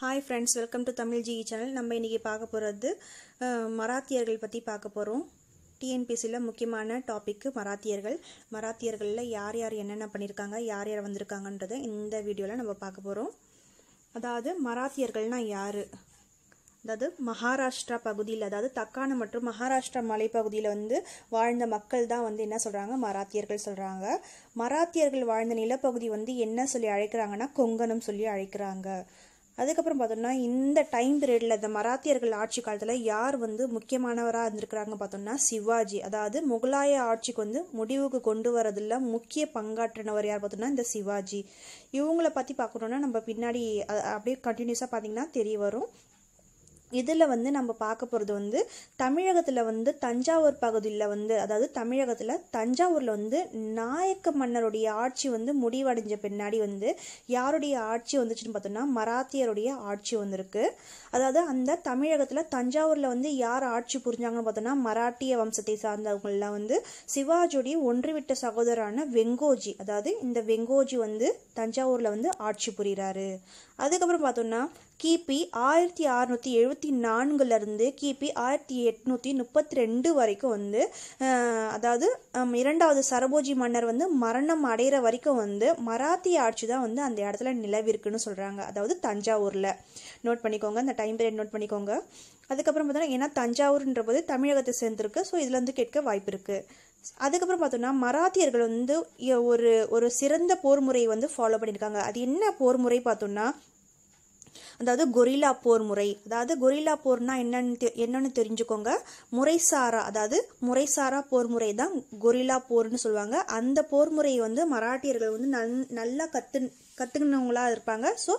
hi friends welcome to Tamil GE channel நம்ம இன்றைக்கி பார்க்க போகிறது மராத்தியர்கள் பற்றி பார்க்க போகிறோம் டிஎன்பிசியில் முக்கியமான டாப்பிக்கு மராத்தியர்கள் மராத்தியர்களில் யார் யார் என்னென்ன பண்ணியிருக்காங்க யார் யார் வந்திருக்காங்கன்றதை இந்த வீடியோவில் நம்ம பார்க்க போகிறோம் அதாவது மராத்தியர்கள்னால் யார் அதாவது மகாராஷ்டிரா பகுதியில் அதாவது தக்காணம் மற்றும் மகாராஷ்டிரா மலைப்பகுதியில் வந்து வாழ்ந்த மக்கள் தான் வந்து என்ன சொல்கிறாங்க மராத்தியர்கள் சொல்கிறாங்க மராத்தியர்கள் வாழ்ந்த நிலப்பகுதி வந்து என்ன சொல்லி அழைக்கிறாங்கன்னா கொங்கணம் சொல்லி அழைக்கிறாங்க அதுக்கப்புறம் பார்த்தோம்னா இந்த டைம் பீரியடில் இந்த மராத்தியர்கள் ஆட்சி காலத்தில் யார் வந்து முக்கியமானவராக இருந்திருக்கிறாங்க பார்த்தோம்னா சிவாஜி அதாவது முகலாய ஆட்சிக்கு வந்து முடிவுக்கு கொண்டு வரதில் முக்கிய பங்காற்றினவர் யார் பார்த்தோம்னா இந்த சிவாஜி இவங்களை பற்றி பார்க்கணுன்னா நம்ம பின்னாடி அப்படியே கண்டினியூஸாக பார்த்தீங்கன்னா தெரிய வரும் இதில் வந்து நம்ம பார்க்க போகிறது வந்து தமிழகத்தில் வந்து தஞ்சாவூர் பகுதியில் வந்து அதாவது தமிழகத்தில் தஞ்சாவூரில் வந்து நாயக்க மன்னருடைய ஆட்சி வந்து முடிவடைஞ்ச பின்னாடி வந்து யாருடைய ஆட்சி வந்துச்சுன்னு பார்த்தோம்னா மராத்தியருடைய ஆட்சி வந்திருக்கு அதாவது அந்த தமிழகத்தில் தஞ்சாவூரில் வந்து யார் ஆட்சி புரிஞ்சாங்கன்னு பார்த்தோம்னா மராட்டிய வம்சத்தை சார்ந்தவங்கள்லாம் வந்து சிவாஜியுடைய ஒன்றுவிட்ட சகோதரான வெங்கோஜி அதாவது இந்த வெங்கோஜி வந்து தஞ்சாவூரில் வந்து ஆட்சி புரிகிறாரு அதுக்கப்புறம் பார்த்தோம்னா கிபி ஆயிரத்தி அறநூற்றி எழுபத்தி நான்குலேருந்து கிபி ஆயிரத்தி எட்நூற்றி முப்பத்தி ரெண்டு வரைக்கும் வந்து அதாவது இரண்டாவது சரபோஜி மன்னர் வந்து மரணம் அடைகிற வரைக்கும் வந்து மராத்தி ஆட்சி தான் வந்து அந்த இடத்துல நிலவிருக்குன்னு சொல்கிறாங்க அதாவது தஞ்சாவூரில் நோட் பண்ணிக்கோங்க அந்த டைம் பீரியட் நோட் பண்ணிக்கோங்க அதுக்கப்புறம் பார்த்தோன்னா ஏன்னா தஞ்சாவூர்ன்ற போது தமிழகத்தை சேர்ந்துருக்கு ஸோ இதுலேருந்து வந்து கேட்க வாய்ப்பு இருக்குது அதுக்கப்புறம் பார்த்தோம்னா மராத்தியர்கள் வந்து ஒரு ஒரு சிறந்த போர் முறையை வந்து ஃபாலோ பண்ணியிருக்காங்க அது என்ன போர் முறை பார்த்தோம்னா அதாவது கொரில்லா போர் முறை அதாவது கொரில்லா போர்னா என்னன்னு என்னன்னு தெரிஞ்சுக்கோங்க முறைசாரா அதாவது முறைசாரா போர் முறை தான் கொரில்லா போர்னு சொல்லுவாங்க அந்த போர் முறையை வந்து மராட்டியர்கள் வந்து நல்லா கற்று கற்றுக்கினவங்களாக இருப்பாங்க ஸோ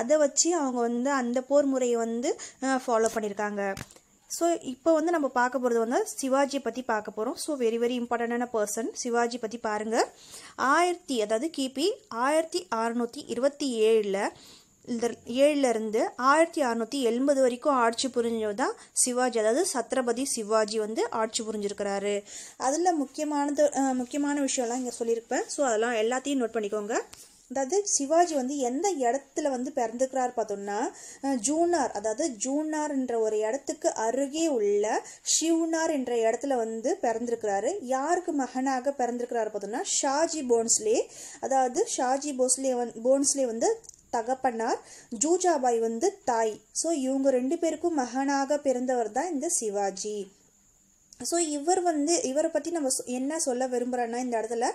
அதை வச்சு அவங்க வந்து அந்த போர் முறையை வந்து ஃபாலோ பண்ணியிருக்காங்க ஸோ இப்போ வந்து நம்ம பார்க்க போகிறது வந்து சிவாஜியை பற்றி பார்க்க போகிறோம் ஸோ வெரி வெரி இம்பார்ட்டண்டான பர்சன் சிவாஜி பற்றி பாருங்கள் ஆயிரத்தி அதாவது கிபி ஆயிரத்தி அறநூற்றி இருபத்தி ஏழில் ஏழுலேருந்து ஆயிரத்தி அறநூற்றி எண்பது வரைக்கும் ஆட்சி புரிஞ்சது தான் சிவாஜி அதாவது சத்ரபதி சிவாஜி வந்து ஆட்சி புரிஞ்சிருக்கிறாரு அதில் முக்கியமானது முக்கியமான விஷயம்லாம் இங்கே சொல்லியிருப்பேன் ஸோ அதெல்லாம் எல்லாத்தையும் நோட் பண்ணிக்கோங்க அதாவது சிவாஜி வந்து எந்த இடத்துல வந்து பிறந்துக்கிறார் பார்த்தோம்னா ஜூனார் அதாவது ஜூனார் என்ற ஒரு இடத்துக்கு அருகே உள்ள ஷிவ்னார் என்ற இடத்துல வந்து பிறந்திருக்கிறாரு யாருக்கு மகனாக பிறந்திருக்கிறார் பார்த்தோம்னா ஷாஜி போன்ஸ்லே அதாவது ஷாஜி போஸ்லே வந் போன்ஸ்லே வந்து தகப்பனார் ஜூஜாபாய் வந்து தாய் ஸோ இவங்க ரெண்டு பேருக்கும் மகனாக பிறந்தவர் தான் இந்த சிவாஜி ஸோ இவர் வந்து இவரை பற்றி நம்ம என்ன சொல்ல விரும்புகிறோன்னா இந்த இடத்துல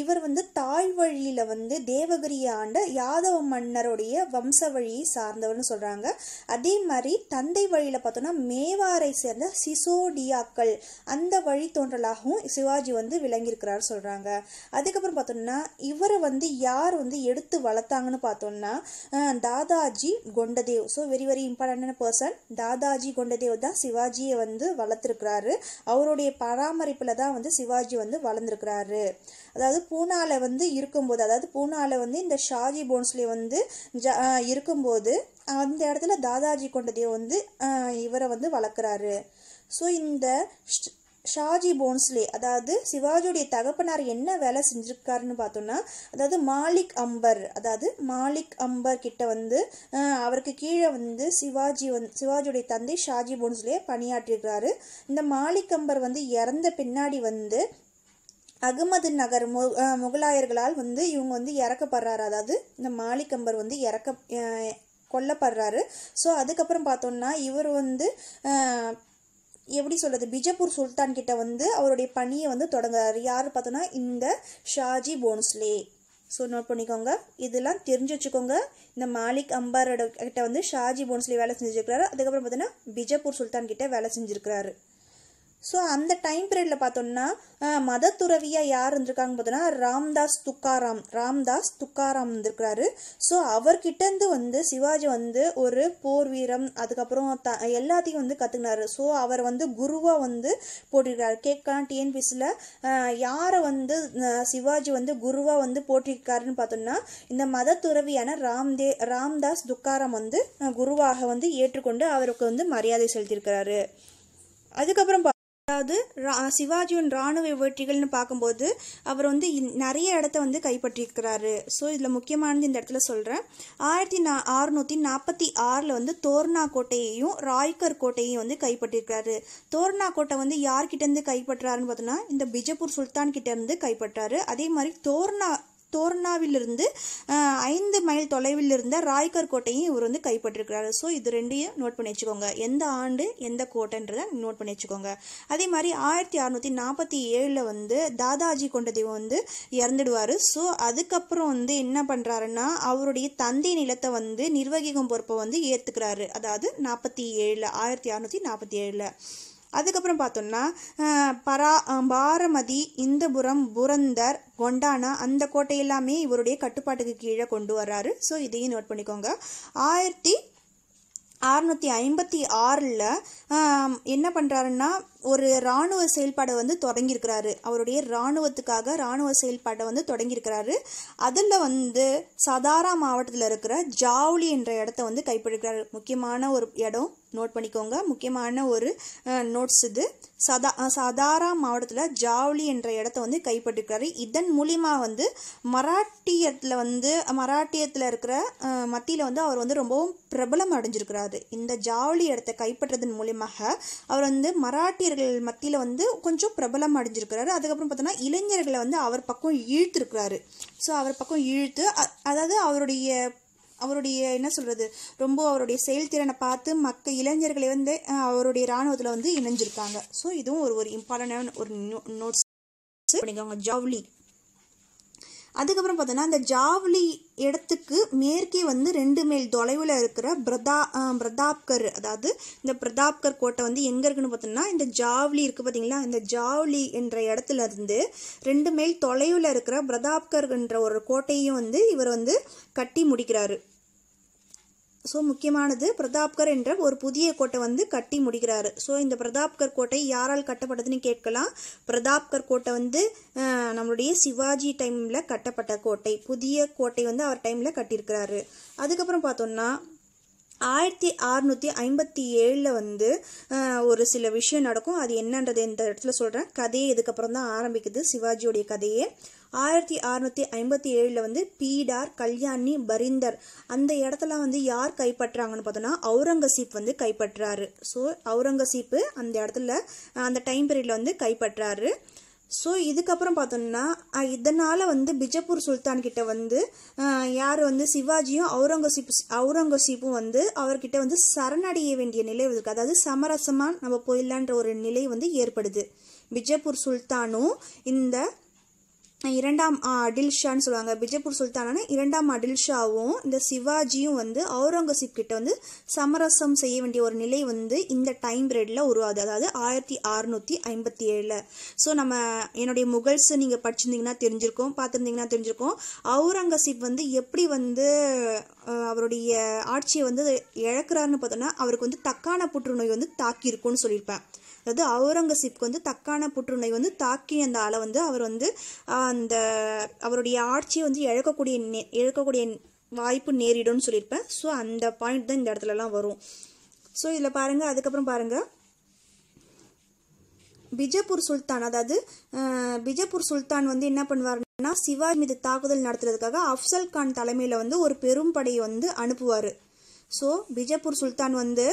இவர் வந்து தாய் வழியில் வந்து தேவகிரியை ஆண்ட யாதவ மன்னருடைய வம்ச வழியை சார்ந்தவர்னு சொல்கிறாங்க அதே மாதிரி தந்தை வழியில் பார்த்தோன்னா மேவாரை சேர்ந்த சிசோடியாக்கள் அந்த வழி தோன்றலாகவும் சிவாஜி வந்து விளங்கியிருக்கிறார் சொல்கிறாங்க அதுக்கப்புறம் பார்த்தோம்னா இவரை வந்து யார் வந்து எடுத்து வளர்த்தாங்கன்னு பார்த்தோம்னா Dadaji Kondadev so very very இம்பார்ட்டண்டான பர்சன் தாதாஜி கொண்டதேவ் தான் சிவாஜியை வந்து வளர்த்துருக்கிறாரு அவருடைய பராமரிப்பில் தான் வந்து சிவாஜி வந்து வளர்ந்துருக்கிறாரு அதாவது பூனாவில் வந்து இருக்கும்போது அதாவது பூனாவில் வந்து இந்த ஷாஜி போன்ஸ்லி வந்து இருக்கும்போது அந்த இடத்துல தாதாஜி கொண்டதே வந்து இவரை வந்து வளர்க்குறாரு ஸோ இந்த ஷாஜி போன்ஸ்லே அதாவது சிவாஜியுடைய தகப்பனார் என்ன வேலை செஞ்சிருக்காருன்னு பார்த்தோம்னா அதாவது மாலிக் அம்பர் அதாவது மாலிக் அம்பர் கிட்ட வந்து அவருக்கு கீழே வந்து சிவாஜி வந் சிவாஜியுடைய தந்தை ஷாஜி போன்ஸ்லே பணியாற்றிருக்கிறாரு இந்த மாலிக் அம்பர் வந்து இறந்த பின்னாடி வந்து அகமது நகர் மு முகலாயர்களால் வந்து இவங்க வந்து இறக்கப்படுறாரு அதாவது இந்த மாலிக் அம்பர் வந்து இறக்க கொல்லப்படுறாரு ஸோ அதுக்கப்புறம் பார்த்தோம்னா இவர் வந்து எப்படி சொல்கிறது பிஜப்பூர் சுல்தான் கிட்ட வந்து அவருடைய பணியை வந்து தொடங்குறாரு யார் பார்த்தோன்னா இந்த ஷாஜி போன்ஸ்லே ஸோ நோட் பண்ணிக்கோங்க இதெல்லாம் தெரிஞ்சு வச்சுக்கோங்க இந்த மாலிக் அம்பாரோட கிட்ட வந்து ஷாஜி போன்ஸ்லே வேலை செஞ்சுருக்கிறாரு அதுக்கப்புறம் பார்த்தீங்கன்னா பிஜப்பூர் சுல்தான் கிட்ட வேலை செஞ்சுருக்கிறாரு ஸோ அந்த டைம் பீரியடில் பார்த்தோம்னா மத துறவியாக யார் இருந்திருக்காங்க பார்த்தோன்னா ராம்தாஸ் துக்காராம் ராம்தாஸ் துக்காராம் இருந்திருக்கிறாரு ஸோ அவர்கிட்டேருந்து வந்து சிவாஜி வந்து ஒரு போர் வீரம் அதுக்கப்புறம் த எல்லாத்தையும் வந்து கற்றுக்கினாரு ஸோ அவர் வந்து குருவாக வந்து போட்டிருக்காரு கேட்கலாம் டிஎன்பிஎஸ்சியில் யாரை வந்து சிவாஜி வந்து குருவாக வந்து போட்டிருக்காருன்னு பார்த்தோம்னா இந்த மத துறவியான ராம்தே ராம்தாஸ் துக்காராம் வந்து குருவாக வந்து ஏற்றுக்கொண்டு அவருக்கு வந்து மரியாதை செலுத்தியிருக்கிறாரு அதுக்கப்புறம் அதாவது சிவாஜியின் ராணுவ வெற்றிகள்னு பார்க்கும்போது அவர் வந்து நிறைய இடத்த வந்து கைப்பற்றியிருக்கிறாரு ஸோ இதில் முக்கியமானது இந்த இடத்துல சொல்கிறேன் ஆயிரத்தி நா அறுநூற்றி நாற்பத்தி ஆறில் வந்து தோர்னா கோட்டையையும் ராய்கர் கோட்டையும் வந்து கைப்பற்றியிருக்கிறாரு தோர்னா கோட்டை வந்து யார்கிட்டேருந்து கைப்பற்றாருன்னு பார்த்தோன்னா இந்த பிஜப்பூர் சுல்தான் கிட்டேருந்து கைப்பற்றாரு அதே மாதிரி தோர்னா தோர்னாவிலிருந்து ஐந்து மைல் தொலைவில் இருந்த ராய்கர் கோட்டையும் இவர் வந்து கைப்பற்றிருக்கிறாரு ஸோ இது ரெண்டையும் நோட் பண்ணி வச்சுக்கோங்க எந்த ஆண்டு எந்த கோட்டைன்றதை நோட் பண்ணி வச்சுக்கோங்க அதே மாதிரி ஆயிரத்தி அறுநூற்றி நாற்பத்தி ஏழில் வந்து தாதாஜி தெய்வம் வந்து இறந்துடுவார் ஸோ அதுக்கப்புறம் வந்து என்ன பண்ணுறாருன்னா அவருடைய தந்தை நிலத்தை வந்து நிர்வகிக்கும் பொறுப்பை வந்து ஏற்றுக்கிறாரு அதாவது நாற்பத்தி ஏழில் ஆயிரத்தி அறுநூற்றி நாற்பத்தி ஏழில் அதுக்கப்புறம் பார்த்தோம்னா பரா பாரமதி இந்தபுரம் புரந்தர் கொண்டானா அந்த கோட்டை எல்லாமே இவருடைய கட்டுப்பாட்டுக்கு கீழே கொண்டு வர்றாரு ஸோ இதையும் நோட் பண்ணிக்கோங்க ஆயிரத்தி அறுநூத்தி ஐம்பத்தி ஆறில் என்ன பண்ணுறாருன்னா ஒரு இராணுவ செயல்பாடை வந்து தொடங்கியிருக்கிறாரு அவருடைய இராணுவத்துக்காக இராணுவ செயல்பாடை வந்து தொடங்கியிருக்கிறாரு அதில் வந்து சதாரா மாவட்டத்தில் இருக்கிற ஜாவ்லி என்ற இடத்த வந்து கைப்பற்றிருக்கிறாரு முக்கியமான ஒரு இடம் நோட் பண்ணிக்கோங்க முக்கியமான ஒரு நோட்ஸ் இது சதா சதாரா மாவட்டத்தில் ஜாவ்லி என்ற இடத்த வந்து கைப்பற்றிருக்கிறாரு இதன் மூலிமா வந்து மராட்டியத்தில் வந்து மராட்டியத்தில் இருக்கிற மத்தியில் வந்து அவர் வந்து ரொம்பவும் பிரபலம் அடைஞ்சிருக்கிறாரு இந்த ஜாவ்லி இடத்தை கைப்பற்றதன் மூலியமாக அவர் வந்து மராட்டிய இளைஞர்கள் மத்தியில் வந்து கொஞ்சம் பிரபலம் அடைஞ்சிருக்கிறாரு அதுக்கப்புறம் பார்த்தோன்னா இளைஞர்களை வந்து அவர் பக்கம் இழுத்துருக்கிறாரு ஸோ அவர் பக்கம் இழுத்து அதாவது அவருடைய அவருடைய என்ன சொல்கிறது ரொம்ப அவருடைய செயல்திறனை பார்த்து மக்க இளைஞர்களை வந்து அவருடைய இராணுவத்தில் வந்து இணைஞ்சிருக்காங்க ஸோ இதுவும் ஒரு ஒரு இம்பார்ட்டண்டான ஒரு நோட்ஸ் பண்ணிக்கோங்க ஜவுளி அதுக்கப்புறம் பார்த்தோன்னா அந்த ஜாவ்லி இடத்துக்கு மேற்கே வந்து ரெண்டு மைல் தொலைவில் இருக்கிற பிரதா பிரதாப்கர் அதாவது இந்த பிரதாப்கர் கோட்டை வந்து எங்கே இருக்குன்னு பார்த்தோம்னா இந்த ஜாவ்லி இருக்குது பார்த்தீங்களா இந்த ஜாவ்லி என்ற இடத்துல இருந்து ரெண்டு மைல் தொலைவில் இருக்கிற பிரதாப்கர் என்ற ஒரு கோட்டையும் வந்து இவர் வந்து கட்டி முடிக்கிறாரு ஸோ முக்கியமானது பிரதாப்கர் என்ற ஒரு புதிய கோட்டை வந்து கட்டி முடிகிறார் ஸோ இந்த பிரதாப்கர் கோட்டை யாரால் கட்டப்பட்டதுன்னு கேட்கலாம் பிரதாப்கர் கோட்டை வந்து நம்மளுடைய சிவாஜி டைமில் கட்டப்பட்ட கோட்டை புதிய கோட்டை வந்து அவர் டைமில் கட்டியிருக்கிறாரு அதுக்கப்புறம் பார்த்தோம்னா ஆயிரத்தி அறுநூற்றி ஐம்பத்தி ஏழில் வந்து ஒரு சில விஷயம் நடக்கும் அது என்னன்றது இந்த இடத்துல சொல்கிறேன் கதையே இதுக்கப்புறம் தான் ஆரம்பிக்குது சிவாஜியோடைய கதையே ஆயிரத்தி அறுநூத்தி ஐம்பத்தி ஏழில் வந்து பீடார் கல்யாணி பரிந்தர் அந்த இடத்துல வந்து யார் கைப்பற்றாங்கன்னு பார்த்தோன்னா அவுரங்கசீப் வந்து கைப்பற்றாரு ஸோ அவுரங்கசீப்பு அந்த இடத்துல அந்த டைம் பீரியடில் வந்து கைப்பற்றாரு ஸோ இதுக்கப்புறம் பார்த்தோம்னா இதனால் வந்து பிஜப்பூர் சுல்தான் கிட்ட வந்து யார் வந்து சிவாஜியும் அவுரங்கசீப் அவுரங்கசீப்பும் வந்து அவர்கிட்ட வந்து சரணடைய வேண்டிய நிலை இருக்குது அதாவது சமரசமாக நம்ம போயிடலான்ற ஒரு நிலை வந்து ஏற்படுது பிஜப்பூர் சுல்தானும் இந்த இரண்டாம் அடில்ஷான்னு சொல்லுவாங்க பிஜப்பூர் சுல்தானான இரண்டாம் அடில்ஷாவும் இந்த சிவாஜியும் வந்து அவுரங்கசீப் கிட்ட வந்து சமரசம் செய்ய வேண்டிய ஒரு நிலை வந்து இந்த டைம் பீரியடில் உருவாது அதாவது ஆயிரத்தி அறுநூத்தி ஐம்பத்தி ஏழில் ஸோ நம்ம என்னுடைய முகல்ஸ் நீங்கள் படிச்சிருந்தீங்கன்னா தெரிஞ்சிருக்கோம் பார்த்துருந்தீங்கன்னா தெரிஞ்சிருக்கோம் அவுரங்கசீப் வந்து எப்படி வந்து அவருடைய ஆட்சியை வந்து இழக்கிறாருன்னு பார்த்தோன்னா அவருக்கு வந்து தக்கான புற்றுநோய் வந்து தாக்கியிருக்கும்னு சொல்லியிருப்பேன் அதாவது அவுரங்கசீப்க்கு வந்து தக்கான புற்றுநோய் வந்து அலை வந்து அவர் வந்து அந்த அவருடைய ஆட்சியை வந்து இழக்கக்கூடிய நே இழக்கக்கூடிய வாய்ப்பு நேரிடும்னு சொல்லியிருப்பேன் ஸோ அந்த பாயிண்ட் தான் இந்த இடத்துலலாம் வரும் ஸோ இதில் பாருங்கள் அதுக்கப்புறம் பாருங்கள் பிஜப்பூர் சுல்தான் அதாவது பிஜப்பூர் சுல்தான் வந்து என்ன பண்ணுவாருன்னா சிவாஜி மீது தாக்குதல் நடத்துறதுக்காக அஃப்சல் கான் தலைமையில் வந்து ஒரு பெரும் படையை வந்து அனுப்புவார் ஸோ பிஜப்பூர் சுல்தான் வந்து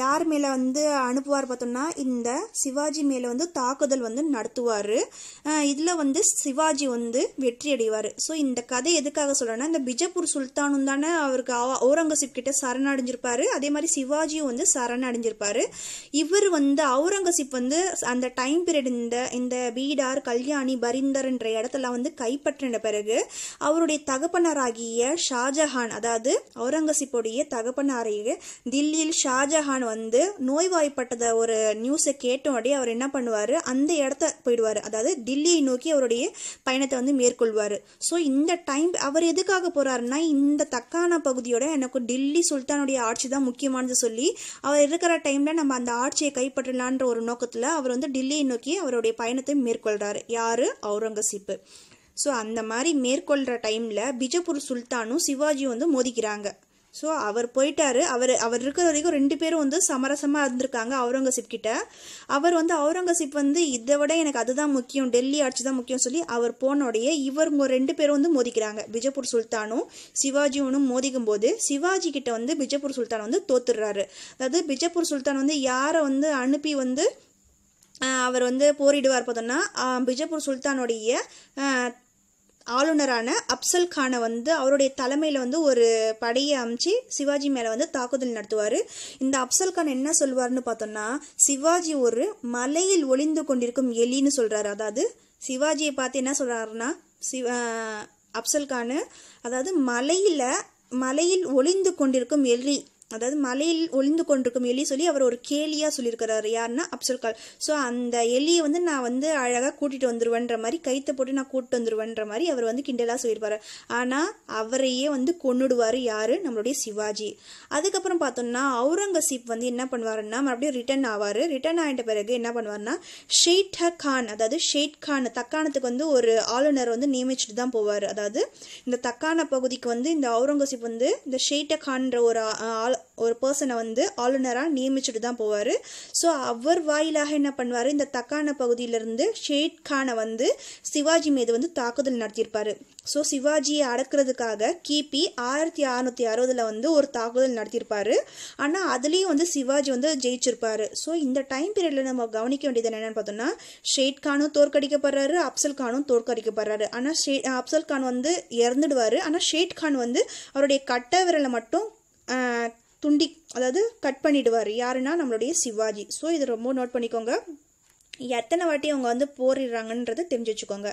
யார் மேலே வந்து அனுப்புவார் பார்த்தோம்னா இந்த சிவாஜி மேலே வந்து தாக்குதல் வந்து நடத்துவார் இதில் வந்து சிவாஜி வந்து வெற்றி அடைவார் ஸோ இந்த கதை எதுக்காக சொல்கிறேன்னா இந்த பிஜப்பூர் சுல்தானும் தானே அவருக்கு ஔரங்கசீப் கிட்ட சரணடைஞ்சிருப்பார் அதே மாதிரி சிவாஜியும் வந்து சரணடைஞ்சிருப்பார் இவர் வந்து ஔரங்கசீப் வந்து அந்த டைம் பீரியட் இந்த இந்த பீடார் கல்யாணி பரிந்தர்ன்ற இடத்துல வந்து கைப்பற்றின பிறகு அவருடைய தகப்பனராகிய ஷாஜஹான் அதாவது ஔரங்கசீப்போட அவருடைய தகப்பனாரையே தில்லியில் ஷாஜஹான் வந்து நோய்வாய்ப்பட்டத ஒரு நியூஸை கேட்டோடே அவர் என்ன பண்ணுவார் அந்த இடத்த போயிடுவார் அதாவது டில்லியை நோக்கி அவருடைய பயணத்தை வந்து மேற்கொள்வார் ஸோ இந்த டைம் அவர் எதுக்காக போகிறாருன்னா இந்த தக்கான பகுதியோட எனக்கு டில்லி சுல்தானுடைய ஆட்சி தான் முக்கியமானது சொல்லி அவர் இருக்கிற டைமில் நம்ம அந்த ஆட்சியை கைப்பற்றலான்ற ஒரு நோக்கத்தில் அவர் வந்து டில்லியை நோக்கி அவருடைய பயணத்தை மேற்கொள்கிறார் யார் அவுரங்கசீப்பு ஸோ அந்த மாதிரி மேற்கொள்கிற டைமில் பிஜப்பூர் சுல்தானும் சிவாஜியும் வந்து மோதிக்கிறாங்க ஸோ அவர் போயிட்டாரு அவர் அவர் இருக்கிற வரைக்கும் ரெண்டு பேரும் வந்து சமரசமாக இருந்திருக்காங்க அவுரங்கசீப் கிட்ட அவர் வந்து அவுரங்கசீப் வந்து இதை விட எனக்கு அதுதான் முக்கியம் டெல்லி ஆட்சி தான் முக்கியம் சொல்லி அவர் போனோடைய இவர் ரெண்டு பேரும் வந்து மோதிக்கிறாங்க பிஜப்பூர் சுல்தானும் சிவாஜியும் மோதிக்கும் போது சிவாஜி கிட்ட வந்து பிஜப்பூர் சுல்தான் வந்து தோத்துடுறாரு அதாவது பிஜப்பூர் சுல்தான் வந்து யாரை வந்து அனுப்பி வந்து அவர் வந்து போரிடுவார் பார்த்தோன்னா பிஜப்பூர் சுல்தானுடைய ஆளுநரான அப்சல் கானை வந்து அவருடைய தலைமையில் வந்து ஒரு படையை அமைச்சு சிவாஜி மேலே வந்து தாக்குதல் நடத்துவார் இந்த அப்சல் கான் என்ன சொல்வார்னு பார்த்தோம்னா சிவாஜி ஒரு மலையில் ஒளிந்து கொண்டிருக்கும் எலின்னு சொல்கிறாரு அதாவது சிவாஜியை பார்த்து என்ன சொல்கிறாருன்னா சிவ அப்சல் கானு அதாவது மலையில் மலையில் ஒளிந்து கொண்டிருக்கும் எலி அதாவது மலையில் ஒளிந்து கொண்டிருக்கும் எலி சொல்லி அவர் ஒரு கேலியாக சொல்லியிருக்கிறார் யாருன்னா அப்சல் கால் ஸோ அந்த எலியை வந்து நான் வந்து அழகாக கூட்டிகிட்டு வந்துடுவேன்ற மாதிரி கைத்தை போட்டு நான் கூட்டிட்டு வந்துடுவேன்ற மாதிரி அவர் வந்து கிண்டலாக சொல்லியிருப்பார் ஆனால் அவரையே வந்து கொண்டுடுவார் யார் நம்மளுடைய சிவாஜி அதுக்கப்புறம் பார்த்தோம்னா அவுரங்கசீப் வந்து என்ன பண்ணுவாருன்னா மறுபடியும் ரிட்டர்ன் ஆவார் ரிட்டர்ன் ஆகிட்ட பிறகு என்ன பண்ணுவார்னா ஷேட் கான் அதாவது ஷேட் கான் தக்காணத்துக்கு வந்து ஒரு ஆளுநர் வந்து நியமிச்சுட்டு தான் போவார் அதாவது இந்த தக்கான பகுதிக்கு வந்து இந்த அவுரங்கசீப் வந்து இந்த ஷெய்ட கான்ற ஒரு ஆள் ஒரு பர்சனை வந்து ஆளுநராக நியமிச்சுட்டு தான் போவார் ஸோ அவர் வாயிலாக என்ன பண்ணுவார் இந்த தக்கான பகுதியிலிருந்து ஷேட் கானை வந்து சிவாஜி மீது வந்து தாக்குதல் நடத்தியிருப்பார் ஸோ சிவாஜியை அடக்கிறதுக்காக கிபி ஆயிரத்தி அறநூற்றி அறுபதில் வந்து ஒரு தாக்குதல் நடத்தியிருப்பார் ஆனால் அதுலேயும் வந்து சிவாஜி வந்து ஜெயிச்சிருப்பார் ஸோ இந்த டைம் பீரியடில் நம்ம கவனிக்க வேண்டியது என்னென்னு பார்த்தோம்னா ஷேட் கானும் தோற்கடிக்கப்படுறாரு அப்சல் கானும் தோற்கடிக்கப்படுறாரு ஆனால் ஷே அப்சல் கான் வந்து இறந்துடுவார் ஆனால் ஷேட் கான் வந்து அவருடைய கட்ட விரலை மட்டும் துண்டி அதாவது கட் பண்ணிடுவார் யாருன்னா நம்மளுடைய சிவாஜி ஸோ இது ரொம்ப நோட் பண்ணிக்கோங்க எத்தனை வாட்டி அவங்க வந்து போரிடுறாங்கன்றது தெரிஞ்சு வச்சுக்கோங்க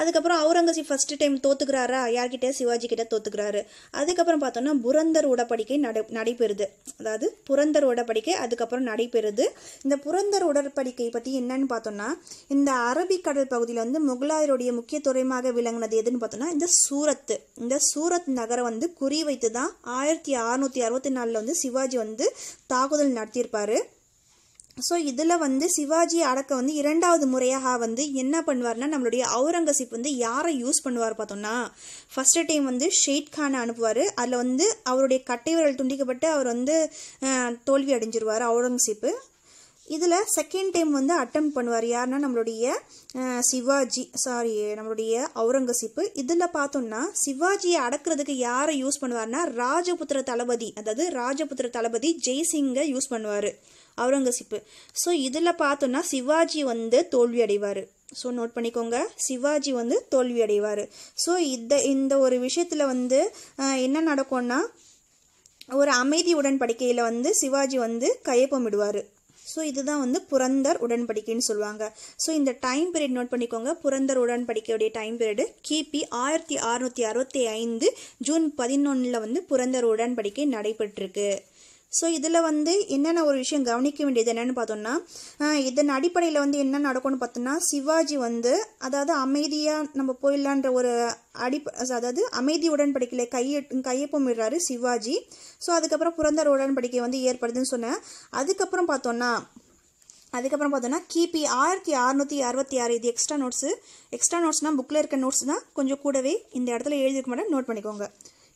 அதுக்கப்புறம் அவுரங்கசீப் ஃபர்ஸ்ட் டைம் தோத்துக்கிறாரா யார்கிட்ட சிவாஜி கிட்ட தோத்துக்கிறாரு அதுக்கப்புறம் பார்த்தோம்னா புரந்தர் உடப்படிக்கை நடை நடைபெறுது அதாவது புரந்தர் உடப்படிக்கை அதுக்கப்புறம் நடைபெறுது இந்த புரந்தர் உடற்படிக்கை பற்றி என்னன்னு பார்த்தோம்னா இந்த அரபிக்கடல் பகுதியில் வந்து முகலாயருடைய முக்கிய துறைமாக விளங்கினது எதுன்னு பார்த்தோம்னா இந்த சூரத் இந்த சூரத் நகரம் வந்து குறி வைத்து தான் ஆயிரத்தி அறுநூத்தி அறுபத்தி நாலில் வந்து சிவாஜி வந்து தாக்குதல் நடத்தியிருப்பாரு ஸோ இதில் வந்து சிவாஜி அடக்க வந்து இரண்டாவது முறையாக வந்து என்ன பண்ணுவார்னா நம்மளுடைய அவுரங்கசீப் வந்து யாரை யூஸ் பண்ணுவார் பார்த்தோம்னா ஃபஸ்ட்டு டைம் வந்து ஷெய்ட் கானை அனுப்புவார் அதில் வந்து அவருடைய கட்டை துண்டிக்கப்பட்டு அவர் வந்து தோல்வி அடைஞ்சிருவார் அவுரங்கசீப்பு இதில் செகண்ட் டைம் வந்து அட்டம் பண்ணுவார் யாருன்னா நம்மளுடைய சிவாஜி சாரி நம்மளுடைய அவுரங்கசீப்பு இதில் பார்த்தோம்னா சிவாஜியை அடக்கிறதுக்கு யாரை யூஸ் பண்ணுவார்னா ராஜபுத்திர தளபதி அதாவது ராஜபுத்திர தளபதி ஜெய்சிங்கை யூஸ் பண்ணுவார் அவுரங்கசீப்பு ஸோ இதில் பார்த்தோன்னா சிவாஜி வந்து தோல்வி அடைவார் ஸோ நோட் பண்ணிக்கோங்க சிவாஜி வந்து தோல்வி அடைவார் ஸோ இந்த இந்த ஒரு விஷயத்தில் வந்து என்ன நடக்கும்னா ஒரு அமைதி உடன்படிக்கையில் வந்து சிவாஜி வந்து கையொப்பமிடுவார் ஸோ இதுதான் வந்து புரந்தர் உடன்படிக்கைன்னு சொல்லுவாங்க ஸோ இந்த டைம் பீரியட் நோட் பண்ணிக்கோங்க புரந்தர் உடன்படிக்கையுடைய டைம் பீரியடு கிபி ஆயிரத்தி அறுநூத்தி அறுபத்தி ஐந்து ஜூன் பதினொன்றில் வந்து புரந்தர் உடன்படிக்கை நடைபெற்றிருக்கு ஸோ இதில் வந்து என்னென்ன ஒரு விஷயம் கவனிக்க வேண்டியது என்னென்னு பார்த்தோம்னா இதன் அடிப்படையில் வந்து என்ன நடக்கும்னு பார்த்தோம்னா சிவாஜி வந்து அதாவது அமைதியாக நம்ம போயிடலான்ற ஒரு அடி அதாவது அமைதி உடன்படிக்கையில் கைய கையொப்பம் விடுறாரு சிவாஜி ஸோ அதுக்கப்புறம் புரந்தர் உடன்படிக்கை வந்து ஏற்படுதுன்னு சொன்னேன் அதுக்கப்புறம் பார்த்தோன்னா அதுக்கப்புறம் பார்த்தோன்னா கிபி ஆயிரத்தி அறுநூற்றி அறுபத்தி ஆறு இது எக்ஸ்ட்ரா நோட்ஸு எக்ஸ்ட்ரா நோட்ஸ்னால் புக்கில் இருக்க நோட்ஸ் தான் கொஞ்சம் கூடவே இந்த இடத்துல எழுதியிருக்க மாட்டேன் நோட் பண்ணிக்கோங்க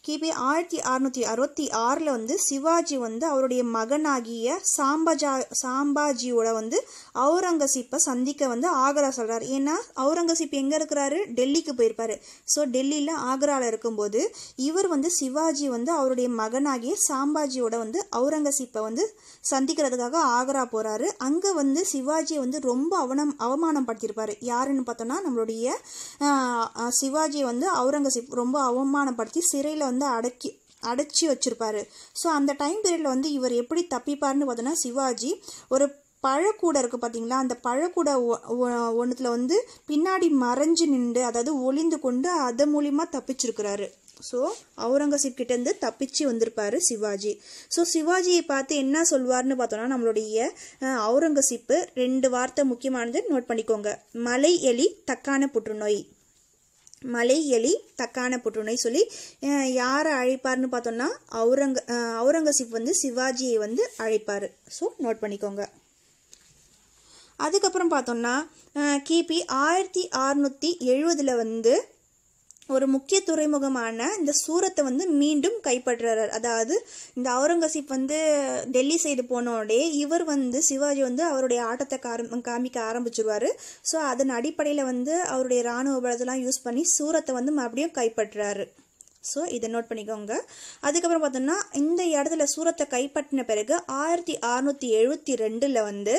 கிபி ஆயிரத்தி அறுநூத்தி அறுபத்தி ஆறில் வந்து சிவாஜி வந்து அவருடைய மகனாகிய சாம்பஜா சாம்பாஜியோட வந்து அவுரங்கசீப்பை சந்திக்க வந்து ஆக்ரா சொல்கிறார் ஏன்னா அவுரங்கசீப் எங்கே இருக்கிறாரு டெல்லிக்கு போயிருப்பாரு ஸோ டெல்லியில் ஆக்ராவில் இருக்கும்போது இவர் வந்து சிவாஜி வந்து அவருடைய மகனாகிய சாம்பாஜியோட வந்து அவுரங்கசீப்பை வந்து சந்திக்கிறதுக்காக ஆக்ரா போகிறாரு அங்கே வந்து சிவாஜியை வந்து ரொம்ப அவனம் அவமானப்படுத்தியிருப்பார் யாருன்னு பார்த்தோன்னா நம்மளுடைய சிவாஜியை வந்து அவுரங்கசீப் ரொம்ப அவமானப்படுத்தி சிறையில் வந்து வந்து அடக்கி அடைச்சி வச்சுருப்பாரு ஸோ அந்த டைம் பீரியடில் வந்து இவர் எப்படி தப்பிப்பார்னு பார்த்தோன்னா சிவாஜி ஒரு பழக்கூடை இருக்குது பார்த்தீங்களா அந்த பழக்கூடை ஒன்றுத்தில் வந்து பின்னாடி மறைஞ்சு நின்று அதாவது ஒளிந்து கொண்டு அது மூலிமா தப்பிச்சிருக்கிறாரு ஸோ அவுரங்கசீப் கிட்டேருந்து தப்பிச்சு வந்திருப்பார் சிவாஜி ஸோ சிவாஜியை பார்த்து என்ன சொல்வார்னு பார்த்தோன்னா நம்மளுடைய அவுரங்கசீப்பு ரெண்டு வார்த்தை முக்கியமானது நோட் பண்ணிக்கோங்க மலை எலி தக்கான புற்றுநோய் மலை எலி தக்கான புற்றுநோய் சொல்லி யாரை அழைப்பார்னு பார்த்தோம்னா அவுரங்க அவுரங்கசீப் வந்து சிவாஜியை வந்து அழைப்பார் ஸோ நோட் பண்ணிக்கோங்க அதுக்கப்புறம் பார்த்தோம்னா கிபி ஆயிரத்தி அறுநூற்றி எழுபதில் வந்து ஒரு முக்கிய துறைமுகமான இந்த சூரத்தை வந்து மீண்டும் கைப்பற்றுறார் அதாவது இந்த அவுரங்கசீப் வந்து டெல்லி சைடு போனோடே இவர் வந்து சிவாஜி வந்து அவருடைய ஆட்டத்தை காரம் காமிக்க ஆரம்பிச்சிருவார் ஸோ அதன் அடிப்படையில் வந்து அவருடைய இராணுவ பலத்தெல்லாம் யூஸ் பண்ணி சூரத்தை வந்து மறுபடியும் கைப்பற்றுறாரு ஸோ இதை நோட் பண்ணிக்கோங்க அதுக்கப்புறம் பார்த்தோம்னா இந்த இடத்துல சூரத்தை கைப்பற்றின பிறகு ஆயிரத்தி அறுநூத்தி எழுபத்தி ரெண்டில் வந்து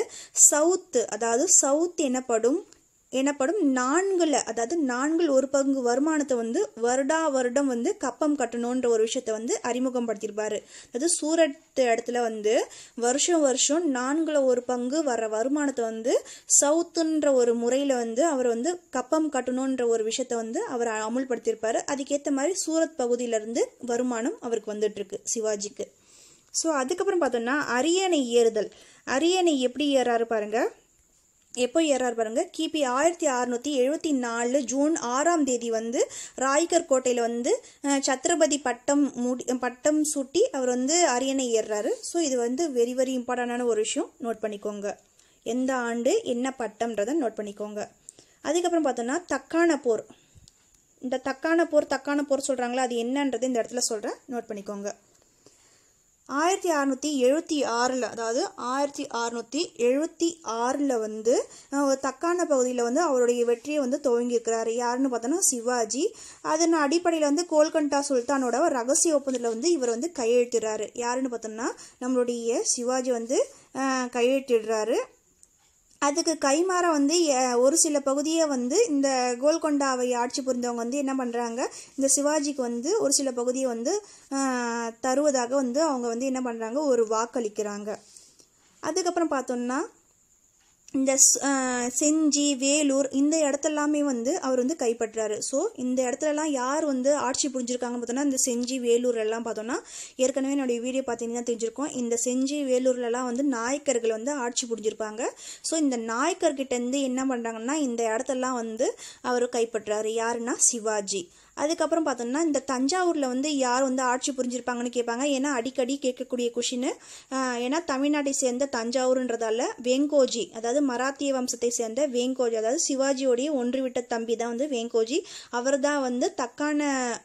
சவுத்து அதாவது சவுத் எனப்படும் எனப்படும் நான்கில் அதாவது நான்கில் ஒரு பங்கு வருமானத்தை வந்து வருடா வருடம் வந்து கப்பம் கட்டணுன்ற ஒரு விஷயத்த வந்து அறிமுகம் அதாவது சூரத் இடத்துல வந்து வருஷம் வருஷம் நான்கில் ஒரு பங்கு வர வருமானத்தை வந்து சவுத்துன்ற ஒரு முறையில் வந்து அவர் வந்து கப்பம் கட்டணுன்ற ஒரு விஷயத்த வந்து அவர் அமுல்படுத்தியிருப்பாரு அதுக்கேற்ற மாதிரி சூரத் பகுதியிலிருந்து வருமானம் அவருக்கு வந்துட்டுருக்கு சிவாஜிக்கு ஸோ அதுக்கப்புறம் பார்த்தோம்னா அரியணை ஏறுதல் அரியணை எப்படி ஏறாரு பாருங்கள் எப்போ ஏறார் பாருங்க கிபி ஆயிரத்தி அறுநூத்தி எழுபத்தி நாலு ஜூன் ஆறாம் தேதி வந்து ராய்கர் கோட்டையில் வந்து சத்ரபதி பட்டம் முடி பட்டம் சூட்டி அவர் வந்து அரியணை ஏறுறாரு ஸோ இது வந்து வெரி வெரி இம்பார்ட்டண்டான ஒரு விஷயம் நோட் பண்ணிக்கோங்க எந்த ஆண்டு என்ன பட்டம்ன்றதை நோட் பண்ணிக்கோங்க அதுக்கப்புறம் பார்த்தோன்னா தக்கான போர் இந்த தக்கான போர் தக்கான போர் சொல்கிறாங்களா அது என்னன்றது இந்த இடத்துல சொல்கிறேன் நோட் பண்ணிக்கோங்க ஆயிரத்தி அறநூற்றி எழுபத்தி ஆறில் அதாவது ஆயிரத்தி அறநூற்றி எழுபத்தி ஆறில் வந்து தக்கான பகுதியில் வந்து அவருடைய வெற்றியை வந்து துவங்கியிருக்கிறாரு யாருன்னு பார்த்தோன்னா சிவாஜி அதன் அடிப்படையில் வந்து கோல்கண்டா சுல்தானோட ரகசிய ஒப்பந்தத்தில் வந்து இவர் வந்து கையெழுத்திடுறாரு யாருன்னு பார்த்தோம்னா நம்மளுடைய சிவாஜி வந்து கையெழுத்திடுறாரு அதுக்கு கைமாற வந்து ஒரு சில பகுதியை வந்து இந்த கோல்கொண்டாவை ஆட்சி புரிந்தவங்க வந்து என்ன பண்ணுறாங்க இந்த சிவாஜிக்கு வந்து ஒரு சில பகுதியை வந்து தருவதாக வந்து அவங்க வந்து என்ன பண்ணுறாங்க ஒரு வாக்களிக்கிறாங்க அதுக்கப்புறம் பார்த்தோம்னா இந்த செஞ்சி வேலூர் இந்த இடத்தெல்லாமே வந்து அவர் வந்து கைப்பற்றாரு ஸோ இந்த இடத்துலலாம் யார் வந்து ஆட்சி புரிஞ்சிருக்காங்க பார்த்தோன்னா இந்த செஞ்சி வேலூர் எல்லாம் பார்த்தோன்னா ஏற்கனவே என்னுடைய வீடியோ பார்த்தீங்கன்னா தெரிஞ்சிருக்கோம் இந்த செஞ்சி வேலூர்லலாம் வந்து நாயக்கர்கள் வந்து ஆட்சி புரிஞ்சிருப்பாங்க ஸோ இந்த நாயக்கர்கிட்ட இருந்து என்ன பண்ணுறாங்கன்னா இந்த இடத்தெல்லாம் வந்து அவர் கைப்பற்றாரு யாருன்னா சிவாஜி அதுக்கப்புறம் பார்த்தோம்னா இந்த தஞ்சாவூரில் வந்து யார் வந்து ஆட்சி புரிஞ்சிருப்பாங்கன்னு கேட்பாங்க ஏன்னா அடிக்கடி கேட்கக்கூடிய கொஷின் ஏன்னா தமிழ்நாட்டை சேர்ந்த தஞ்சாவூர்ன்றதால வேங்கோஜி அதாவது மராத்திய வம்சத்தை சேர்ந்த வேங்கோஜி அதாவது சிவாஜியோடைய ஒன்றுவிட்ட தம்பி தான் வந்து வேங்கோஜி அவர் தான் வந்து தக்கான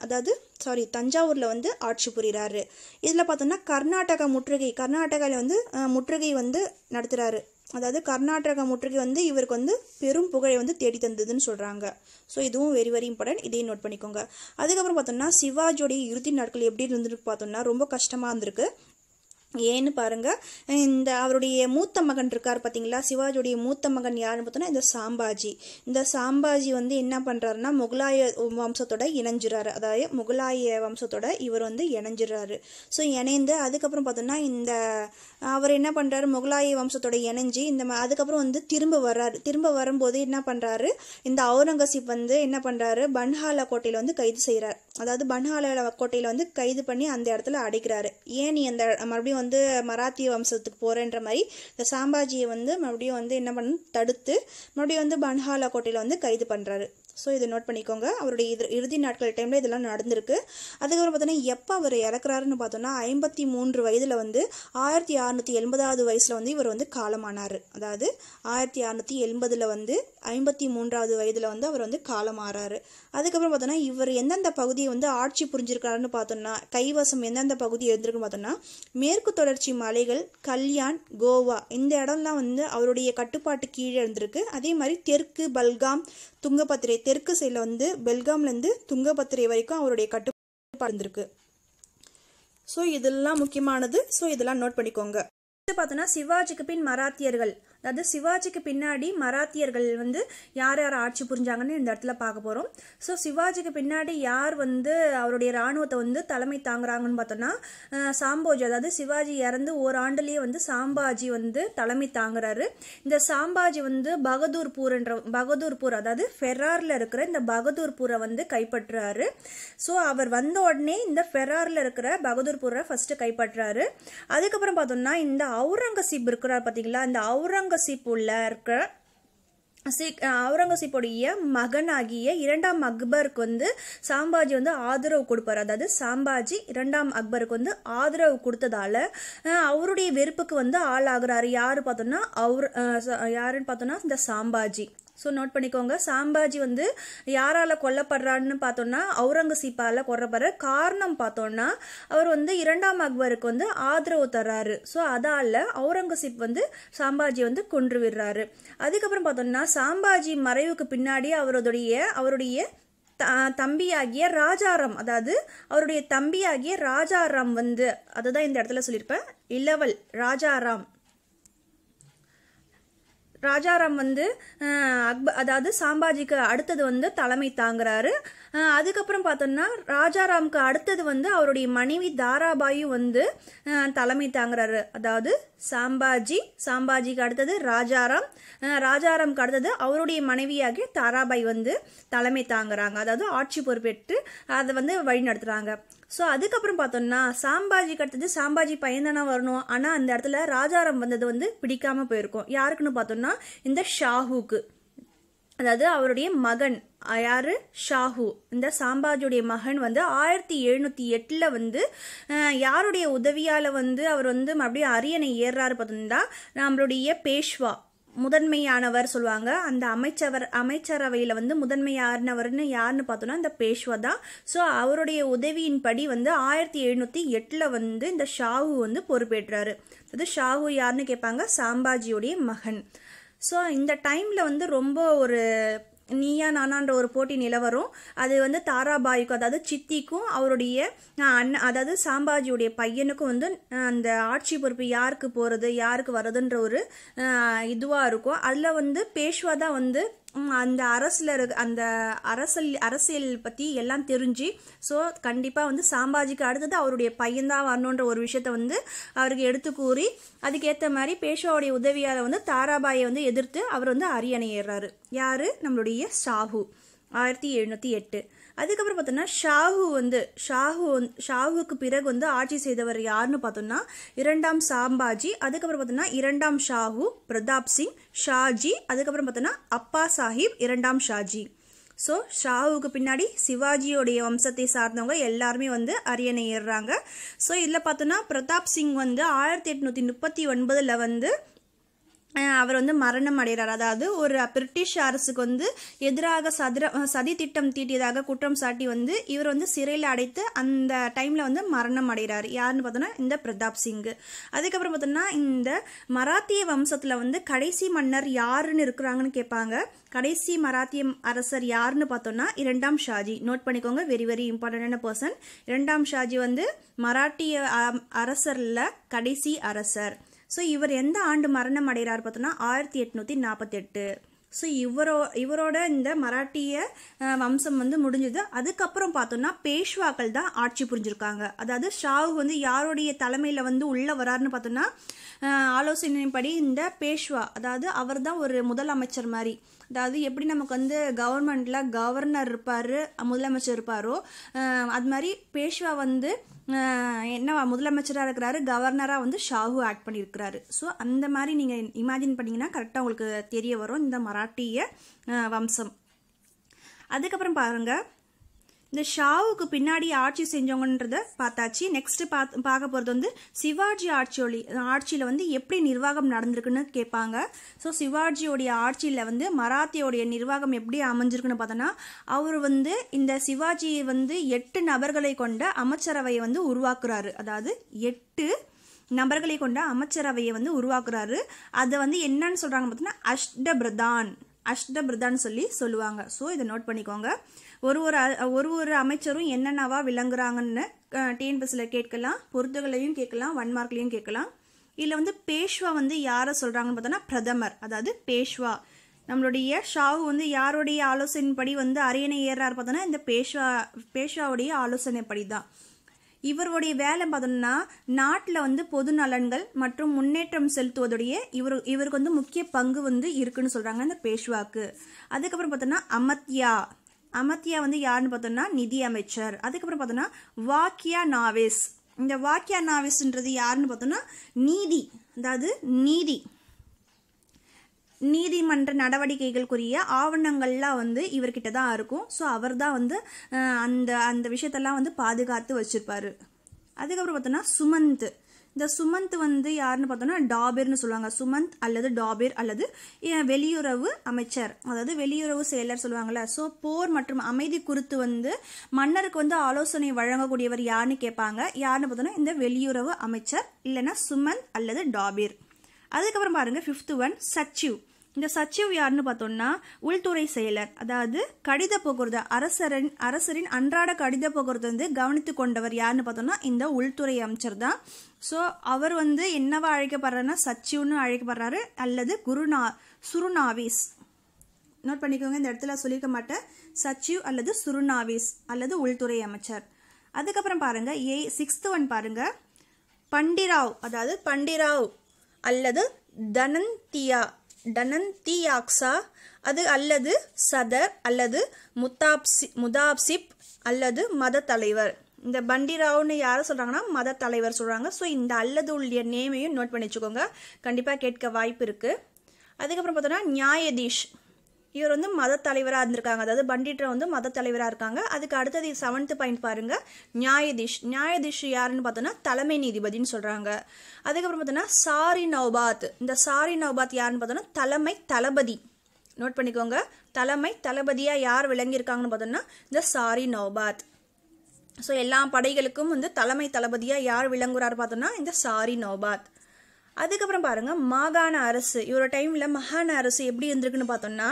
அதாவது சாரி தஞ்சாவூரில் வந்து ஆட்சி புரிகிறாரு இதில் பார்த்தோம்னா கர்நாடகா முற்றுகை கர்நாடகாவில் வந்து முற்றுகை வந்து நடத்துகிறாரு அதாவது கர்நாடகா முற்றுகை வந்து இவருக்கு வந்து பெரும் புகழை வந்து தேடி தந்ததுன்னு சொல்கிறாங்க ஸோ இதுவும் வெரி வெரி இம்பார்ட்டன்ட் இதையும் நோட் பண்ணிக்கோங்க அதுக்கப்புறம் பார்த்தோம்னா சிவாஜியோடைய இறுதி நாட்கள் எப்படி இருந்திருக்கு பார்த்தோம்னா ரொம்ப கஷ்டமாக இருந்திருக்கு ஏன்னு பாருங்க இந்த அவருடைய மூத்த மகன் இருக்கார் பார்த்தீங்களா சிவாஜியுடைய மூத்த மகன் யாருன்னு பார்த்தோன்னா இந்த சாம்பாஜி இந்த சாம்பாஜி வந்து என்ன பண்ணுறாருன்னா முகலாய வம்சத்தோட இணைஞ்சிறாரு அதாவது முகலாய வம்சத்தோட இவர் வந்து இணைஞ்சிறாரு ஸோ இணைந்து அதுக்கப்புறம் பார்த்தோன்னா இந்த அவர் என்ன பண்ணுறாரு முகலாய வம்சத்தோட இணைஞ்சு இந்த அதுக்கப்புறம் வந்து திரும்ப வர்றாரு திரும்ப வரும்போது என்ன பண்ணுறாரு இந்த அவுரங்கசீப் வந்து என்ன பண்ணுறாரு பன்ஹாலா கோட்டையில் வந்து கைது செய்கிறார் அதாவது பன்ஹாலா கோட்டையில் வந்து கைது பண்ணி அந்த இடத்துல அடைக்கிறாரு ஏன் நீ அந்த மறுபடியும் வந்து மராத்திய வம்சத்துக்கு போகிறேன்ற மாதிரி இந்த சாம்பாஜியை வந்து மறுபடியும் வந்து என்ன பண்ண தடுத்து மறுபடியும் வந்து பன்ஹாலா கோட்டையில் வந்து கைது பண்ணுறாரு ஸோ இதை நோட் பண்ணிக்கோங்க அவருடைய இது இறுதி நாட்கள் டைமில் இதெல்லாம் நடந்திருக்கு அதுக்கப்புறம் பார்த்தோன்னா எப்போ அவர் இறக்குறாருன்னு பார்த்தோன்னா ஐம்பத்தி மூன்று வயதில் வந்து ஆயிரத்தி அறநூற்றி எண்பதாவது வயசில் வந்து இவர் வந்து காலமானார் அதாவது ஆயிரத்தி அறநூற்றி எண்பதில் வந்து ஐம்பத்தி மூன்றாவது வயதில் வந்து அவர் வந்து காலமாறாரு அதுக்கப்புறம் பார்த்தோன்னா இவர் எந்தெந்த பகுதியை வந்து ஆட்சி புரிஞ்சிருக்காருன்னு பார்த்தோம்னா கைவசம் எந்தெந்த பகுதி இருந்திருக்குன்னு பார்த்தோம்னா மேற்கு தொடர்ச்சி மலைகள் கல்யாண் கோவா இந்த இடம்லாம் வந்து அவருடைய கட்டுப்பாட்டு கீழே இருந்திருக்கு அதே மாதிரி தெற்கு பல்காம் துங்கபத்திரை தெற்கு சைடில் வந்து பெல்காம்லேருந்து துங்கபத்திரை வரைக்கும் அவருடைய கட்டுப்பாடு இருந்திருக்கு ஸோ இதெல்லாம் முக்கியமானது ஸோ இதெல்லாம் நோட் பண்ணிக்கோங்க பார்த்தோன்னா சிவாஜிக்கு பின் மராத்தியர்கள் அதாவது சிவாஜிக்கு பின்னாடி மராத்தியர்கள் வந்து யார் யார் ஆட்சி புரிஞ்சாங்கன்னு இந்த இடத்துல பார்க்க போகிறோம் ஸோ சிவாஜிக்கு பின்னாடி யார் வந்து அவருடைய இராணுவத்தை வந்து தலைமை தாங்குறாங்கன்னு பார்த்தோன்னா சாம்போஜி அதாவது சிவாஜி இறந்து ஓராண்டுலேயே வந்து சாம்பாஜி வந்து தலைமை தாங்குறாரு இந்த சாம்பாஜி வந்து பகதூர்பூர்ன்ற பகதூர்பூர் அதாவது ஃபெராரில் இருக்கிற இந்த பகதூர்பூரை வந்து கைப்பற்றுறாரு ஸோ அவர் வந்த உடனே இந்த ஃபெராரில் இருக்கிற பகதூர்பூரை ஃபஸ்ட்டு கைப்பற்றுறாரு அதுக்கப்புறம் பார்த்தோம்னா இந்த அவுரங்கசீப் இருக்கிறார் பார்த்தீங்களா அந்த அவுரங்கசீப் உள்ள இருக்கிற சீக் அவுரங்கசீப்புடைய மகனாகிய இரண்டாம் அக்பருக்கு வந்து சாம்பாஜி வந்து ஆதரவு கொடுப்பார் அதாவது சாம்பாஜி இரண்டாம் அக்பருக்கு வந்து ஆதரவு கொடுத்ததால அவருடைய வெறுப்புக்கு வந்து ஆளாகிறாரு யாரு பார்த்தோம்னா அவர் யாருன்னு பார்த்தோம்னா இந்த சாம்பாஜி ஸோ நோட் பண்ணிக்கோங்க சாம்பாஜி வந்து யாரால் கொல்லப்படுறான்னு பார்த்தோன்னா அவுரங்கசீப்பால் கொல்லப்படுற காரணம் பார்த்தோன்னா அவர் வந்து இரண்டாம் அக்பருக்கு வந்து ஆதரவு தர்றாரு ஸோ அதால் அவுரங்கசீப் வந்து சாம்பாஜி வந்து கொன்று விடுறாரு அதுக்கப்புறம் பார்த்தோம்னா சாம்பாஜி மறைவுக்கு பின்னாடி அவருடைய அவருடைய தம்பியாகிய ராஜாராம் அதாவது அவருடைய தம்பியாகிய ராஜாராம் வந்து அதுதான் இந்த இடத்துல சொல்லியிருப்பேன் இளவல் ராஜாராம் ராஜாராம் வந்து அக்பர் அதாவது சாம்பாஜிக்கு அடுத்தது வந்து தலைமை தாங்குறாரு அதுக்கப்புறம் பார்த்தோம்னா ராஜாராம்க்கு அடுத்தது வந்து அவருடைய மனைவி தாராபாயும் வந்து தலைமை தாங்குறாரு அதாவது சாம்பாஜி சாம்பாஜிக்கு அடுத்தது ராஜாராம் ராஜாராம்க்கு அடுத்தது அவருடைய மனைவியாகிய தாராபாய் வந்து தலைமை தாங்குறாங்க அதாவது ஆட்சி பொறுப்பேற்று அதை வந்து வழிநடத்துகிறாங்க ஸோ அதுக்கப்புறம் பார்த்தோம்னா சாம்பாஜிக்கு அடுத்தது சாம்பாஜி பையன் வரணும் ஆனால் அந்த இடத்துல ராஜாரம் வந்தது வந்து பிடிக்காமல் போயிருக்கும் யாருக்குன்னு பார்த்தோம்னா இந்த ஷாஹூக்கு அதாவது அவருடைய மகன் யாரு ஷாஹு இந்த சாம்பாஜியுடைய மகன் வந்து ஆயிரத்தி எழுநூத்தி எட்டுல வந்து யாருடைய உதவியால வந்து அவர் வந்து மறுபடியும் அரியணை ஏறுறாரு பார்த்தோம்னா நம்மளுடைய பேஷ்வா முதன்மையானவர் சொல்லுவாங்க அந்த அமைச்சவர் அமைச்சரவையில் வந்து முதன்மையானவர்னு யாருன்னு பார்த்தோன்னா இந்த பேஷ்வா தான் ஸோ அவருடைய உதவியின்படி வந்து ஆயிரத்தி எழுநூற்றி எட்டில் வந்து இந்த ஷாஹு வந்து பொறுப்பேற்றாரு அது ஷாஹு யாருன்னு கேட்பாங்க சாம்பாஜியுடைய மகன் ஸோ இந்த டைமில் வந்து ரொம்ப ஒரு நீயா நானான்ற ஒரு போட்டி நிலவரும் அது வந்து தாராபாய்க்கும் அதாவது சித்திக்கும் அவருடைய அண்ணன் அதாவது சாம்பாஜியுடைய பையனுக்கும் வந்து அந்த ஆட்சி பொறுப்பு யாருக்கு போகிறது யாருக்கு வர்றதுன்ற ஒரு இதுவாக இருக்கும் அதில் வந்து பேஷ்வா தான் வந்து அந்த அரசில் இருக்க அந்த அரசல் அரசியல் பற்றி எல்லாம் தெரிஞ்சு ஸோ கண்டிப்பாக வந்து சாம்பாஜிக்கு அடுத்தது அவருடைய பையன்தான் வரணுன்ற ஒரு விஷயத்த வந்து அவருக்கு எடுத்து கூறி அதுக்கேற்ற மாதிரி பேஷாவுடைய உதவியால் வந்து தாராபாயை வந்து எதிர்த்து அவர் வந்து அரியணை ஏறுறாரு யார் நம்மளுடைய சாஹூ ஆயிரத்தி எழுநூற்றி எட்டு அதுக்கப்புறம் பார்த்தோம்னா ஷாஹு வந்து ஷாஹு ஷாஹுக்கு பிறகு வந்து ஆட்சி செய்தவர் யாருன்னு பார்த்தோம்னா இரண்டாம் சாம்பாஜி அதுக்கப்புறம் பார்த்தோம்னா இரண்டாம் ஷாஹு பிரதாப் சிங் ஷாஜி அதுக்கப்புறம் பார்த்தோம்னா அப்பா சாஹிப் இரண்டாம் ஷாஜி ஸோ ஷாஹுவுக்கு பின்னாடி சிவாஜியோடைய வம்சத்தை சார்ந்தவங்க எல்லாருமே வந்து அரியணை ஏறுறாங்க ஸோ இதில் பார்த்தோன்னா பிரதாப் சிங் வந்து ஆயிரத்தி எட்நூற்றி முப்பத்தி ஒன்பதில் வந்து அவர் வந்து மரணம் அடைகிறார் அதாவது ஒரு பிரிட்டிஷ் அரசுக்கு வந்து எதிராக சதுர சதி திட்டம் தீட்டியதாக குற்றம் சாட்டி வந்து இவர் வந்து சிறையில் அடைத்து அந்த டைமில் வந்து மரணம் அடைகிறார் யாருன்னு பார்த்தோன்னா இந்த பிரதாப் சிங் அதுக்கப்புறம் பார்த்தோன்னா இந்த மராத்திய வம்சத்தில் வந்து கடைசி மன்னர் யாருன்னு இருக்கிறாங்கன்னு கேட்பாங்க கடைசி மராத்திய அரசர் யாருன்னு பார்த்தோம்னா இரண்டாம் ஷாஜி நோட் பண்ணிக்கோங்க வெரி வெரி இம்பார்ட்டண்டான பர்சன் இரண்டாம் ஷாஜி வந்து மராட்டிய அரசரில் கடைசி அரசர் ஸோ இவர் எந்த ஆண்டு மரணம் அடைகிறார் பார்த்தோன்னா ஆயிரத்தி எட்நூற்றி நாற்பத்தெட்டு ஸோ இவரோ இவரோட இந்த மராட்டிய வம்சம் வந்து முடிஞ்சது அதுக்கப்புறம் பார்த்தோம்னா பேஷ்வாக்கள் தான் ஆட்சி புரிஞ்சிருக்காங்க அதாவது ஷாவு வந்து யாருடைய தலைமையில் வந்து உள்ளே வராருன்னு பார்த்தோன்னா ஆலோசனைப்படி இந்த பேஷ்வா அதாவது அவர் தான் ஒரு முதலமைச்சர் மாதிரி அதாவது எப்படி நமக்கு வந்து கவர்மெண்டில் கவர்னர் இருப்பார் முதலமைச்சர் இருப்பாரோ அது மாதிரி பேஷ்வா வந்து என்ன முதலமைச்சராக இருக்கிறாரு கவர்னராக வந்து ஷாஹு ஆக்ட் பண்ணியிருக்கிறாரு ஸோ அந்த மாதிரி நீங்கள் இமேஜின் பண்ணிங்கன்னா கரெக்டாக உங்களுக்கு தெரிய வரும் இந்த மராட்டிய வம்சம் அதுக்கப்புறம் பாருங்கள் இந்த ஷாவுக்கு பின்னாடி ஆட்சி செஞ்சவங்கன்றத பார்த்தாச்சு நெக்ஸ்ட் பார்க்க போகிறது வந்து சிவாஜி ஆட்சியோடி ஆட்சியில் வந்து எப்படி நிர்வாகம் நடந்திருக்குன்னு கேட்பாங்க ஸோ சிவாஜியோடைய ஆட்சியில் வந்து மராத்தியோடைய நிர்வாகம் எப்படி அமைஞ்சிருக்குன்னு பார்த்தோன்னா அவர் வந்து இந்த சிவாஜி வந்து எட்டு நபர்களை கொண்ட அமைச்சரவையை வந்து உருவாக்குறாரு அதாவது எட்டு நபர்களை கொண்ட அமைச்சரவையை வந்து உருவாக்குறாரு அதை வந்து என்னன்னு சொல்கிறாங்க பார்த்தீங்கன்னா அஷ்டபிரதான் அஷ்டபிரதான் சொல்லி சொல்லுவாங்க ஸோ இதை நோட் பண்ணிக்கோங்க ஒரு ஒரு ஒரு ஒரு அமைச்சரும் என்னென்னவா விளங்குறாங்கன்னு டிஎன்பிஎஸ்சியில் கேட்கலாம் பொருத்துகளையும் கேட்கலாம் ஒன் மார்க்லையும் கேட்கலாம் இதில் வந்து பேஷ்வா வந்து யாரை சொல்கிறாங்கன்னு பார்த்தோன்னா பிரதமர் அதாவது பேஷ்வா நம்மளுடைய ஷாவு வந்து யாருடைய ஆலோசனைப்படி வந்து அரியணை ஏறாரு பார்த்தோன்னா இந்த பேஷ்வா பேஷ்வாவுடைய ஆலோசனைப்படி தான் இவருடைய வேலை பார்த்தோம்னா நாட்டில் வந்து பொது நலன்கள் மற்றும் முன்னேற்றம் செலுத்துவதுடைய இவர் இவருக்கு வந்து முக்கிய பங்கு வந்து இருக்குன்னு சொல்கிறாங்க இந்த பேஷ்வாக்கு அதுக்கப்புறம் பார்த்தோன்னா அமத்யா அமர்த்தியா வந்து யாருன்னு பார்த்தோம்னா நிதி அமைச்சர் அதுக்கப்புறம் பார்த்தோம்னா வாக்கியா நாவேஸ் இந்த வாக்கியா நாவேஸ்ன்றது யாருன்னு பார்த்தோம்னா நீதி அதாவது நீதி நீதிமன்ற நடவடிக்கைகளுக்குரிய ஆவணங்கள்லாம் வந்து இவர்கிட்ட தான் இருக்கும் ஸோ அவர் தான் வந்து அந்த அந்த விஷயத்தெல்லாம் வந்து பாதுகாத்து வச்சுருப்பாரு அதுக்கப்புறம் பார்த்தோன்னா சுமந்த் இந்த சுமந்த் வந்து யாருன்னு பார்த்தோன்னா டாபிர்னு சொல்லுவாங்க சுமந்த் அல்லது டாபிர் அல்லது வெளியுறவு அமைச்சர் அதாவது வெளியுறவு செயலர் சொல்லுவாங்கல்ல ஸோ போர் மற்றும் அமைதி குறித்து வந்து மன்னருக்கு வந்து ஆலோசனை வழங்கக்கூடியவர் யாருன்னு கேட்பாங்க யாருன்னு பார்த்தோன்னா இந்த வெளியுறவு அமைச்சர் இல்லைன்னா சுமந்த் அல்லது டாபிர் அதுக்கப்புறம் பாருங்க ஃபிஃப்த் ஒன் சச்சிவ் இந்த சச்சிவ் யாருன்னு பார்த்தோம்னா உள்துறை செயலர் அதாவது கடித போக்குவரத்து அரசரின் அரசரின் அன்றாட கடித போக்குவரத்து வந்து கவனித்து கொண்டவர் யாருன்னு பார்த்தோம்னா இந்த உள்துறை அமைச்சர் தான் ஸோ அவர் வந்து என்னவா அழைக்கப்படுறாருன்னா சச்சிவ்னு அழைக்கப்படுறாரு அல்லது குருநா சுருநாவிஸ் நோட் பண்ணிக்கோங்க இந்த இடத்துல சொல்லியிருக்க மாட்டேன் சச்சிவ் அல்லது சுருநாவிஸ் அல்லது உள்துறை அமைச்சர் அதுக்கப்புறம் பாருங்க ஏ சிக்ஸ்த்து ஒன் பாருங்க பண்டிராவ் அதாவது பண்டிராவ் அல்லது தனந்தியா டனந்தியாக்சா அது அல்லது சதர் அல்லது முத்தாப்சி முதாப்சிப் அல்லது மத தலைவர் இந்த பண்டிராவ்னு யாரை சொல்கிறாங்கன்னா மத தலைவர் சொல்கிறாங்க ஸோ இந்த அல்லது உள்ள நேமையும் நோட் பண்ணி வச்சுக்கோங்க கண்டிப்பாக கேட்க வாய்ப்பு இருக்குது அதுக்கப்புறம் பார்த்தோன்னா நியாயதீஷ் இவர் வந்து மத தலைவராக இருந்திருக்காங்க அதாவது பண்டிட்ரா வந்து மத தலைவராக இருக்காங்க அதுக்கு அடுத்தது செவன்த் பாயிண்ட் பாருங்கள் நியாயதீஷ் நியாயதீஷ் யாருன்னு பார்த்தோன்னா தலைமை நீதிபதினு சொல்கிறாங்க அதுக்கப்புறம் பார்த்தோன்னா சாரி நவ்பாத் இந்த சாரி நவ்பாத் யாருன்னு பார்த்தோன்னா தலைமை தளபதி நோட் பண்ணிக்கோங்க தலைமை தளபதியாக யார் விளங்கியிருக்காங்கன்னு பார்த்தோன்னா இந்த சாரி நவ்பாத் ஸோ எல்லா படைகளுக்கும் வந்து தலைமை தளபதியாக யார் விளங்குறாரு பார்த்தோன்னா இந்த சாரி நோபாத் அதுக்கப்புறம் பாருங்கள் மாகாண அரசு இவரோட டைமில் மாகாண அரசு எப்படி இருந்திருக்குன்னு பார்த்தோம்னா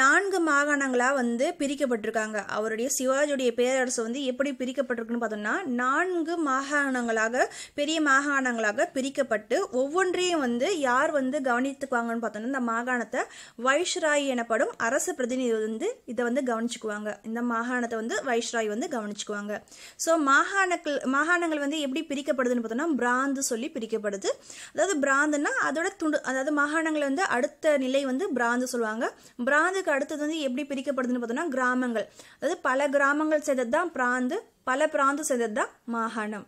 நான்கு மாகாணங்களாக வந்து பிரிக்கப்பட்டிருக்காங்க அவருடைய சிவாஜியுடைய பேரரசு வந்து எப்படி பிரிக்கப்பட்டிருக்குன்னு பார்த்தோம்னா நான்கு மாகாணங்களாக பெரிய மாகாணங்களாக பிரிக்கப்பட்டு ஒவ்வொன்றையும் வந்து யார் வந்து கவனித்துக்குவாங்கன்னு பார்த்தோம்னா இந்த மாகாணத்தை வைஷ்ராய் எனப்படும் அரசு பிரதிநிதி வந்து இதை வந்து கவனிச்சுக்குவாங்க இந்த மாகாணத்தை வந்து வைஷ்ராய் வந்து கவனிச்சுக்குவாங்க ஸோ மாகாணக்கள் மாகாணங்கள் வந்து எப்படி பிரிக்கப்படுதுன்னு பார்த்தோம்னா பிராந்து சொல்லி பிரிக்கப்படுது அதாவது பிராந்துன்னா அதோட துண்டு அதாவது மாகாணங்களை வந்து அடுத்த நிலை வந்து பிராந்து சொல்லுவாங்க பிராந்துக்கு அடுத்தது வந்து எப்படி பிரிக்கப்படுதுன்னு பார்த்தோம்னா கிராமங்கள் அதாவது பல கிராமங்கள் செய்தது தான் பிராந்து பல பிராந்து செய்தது தான் மாகாணம்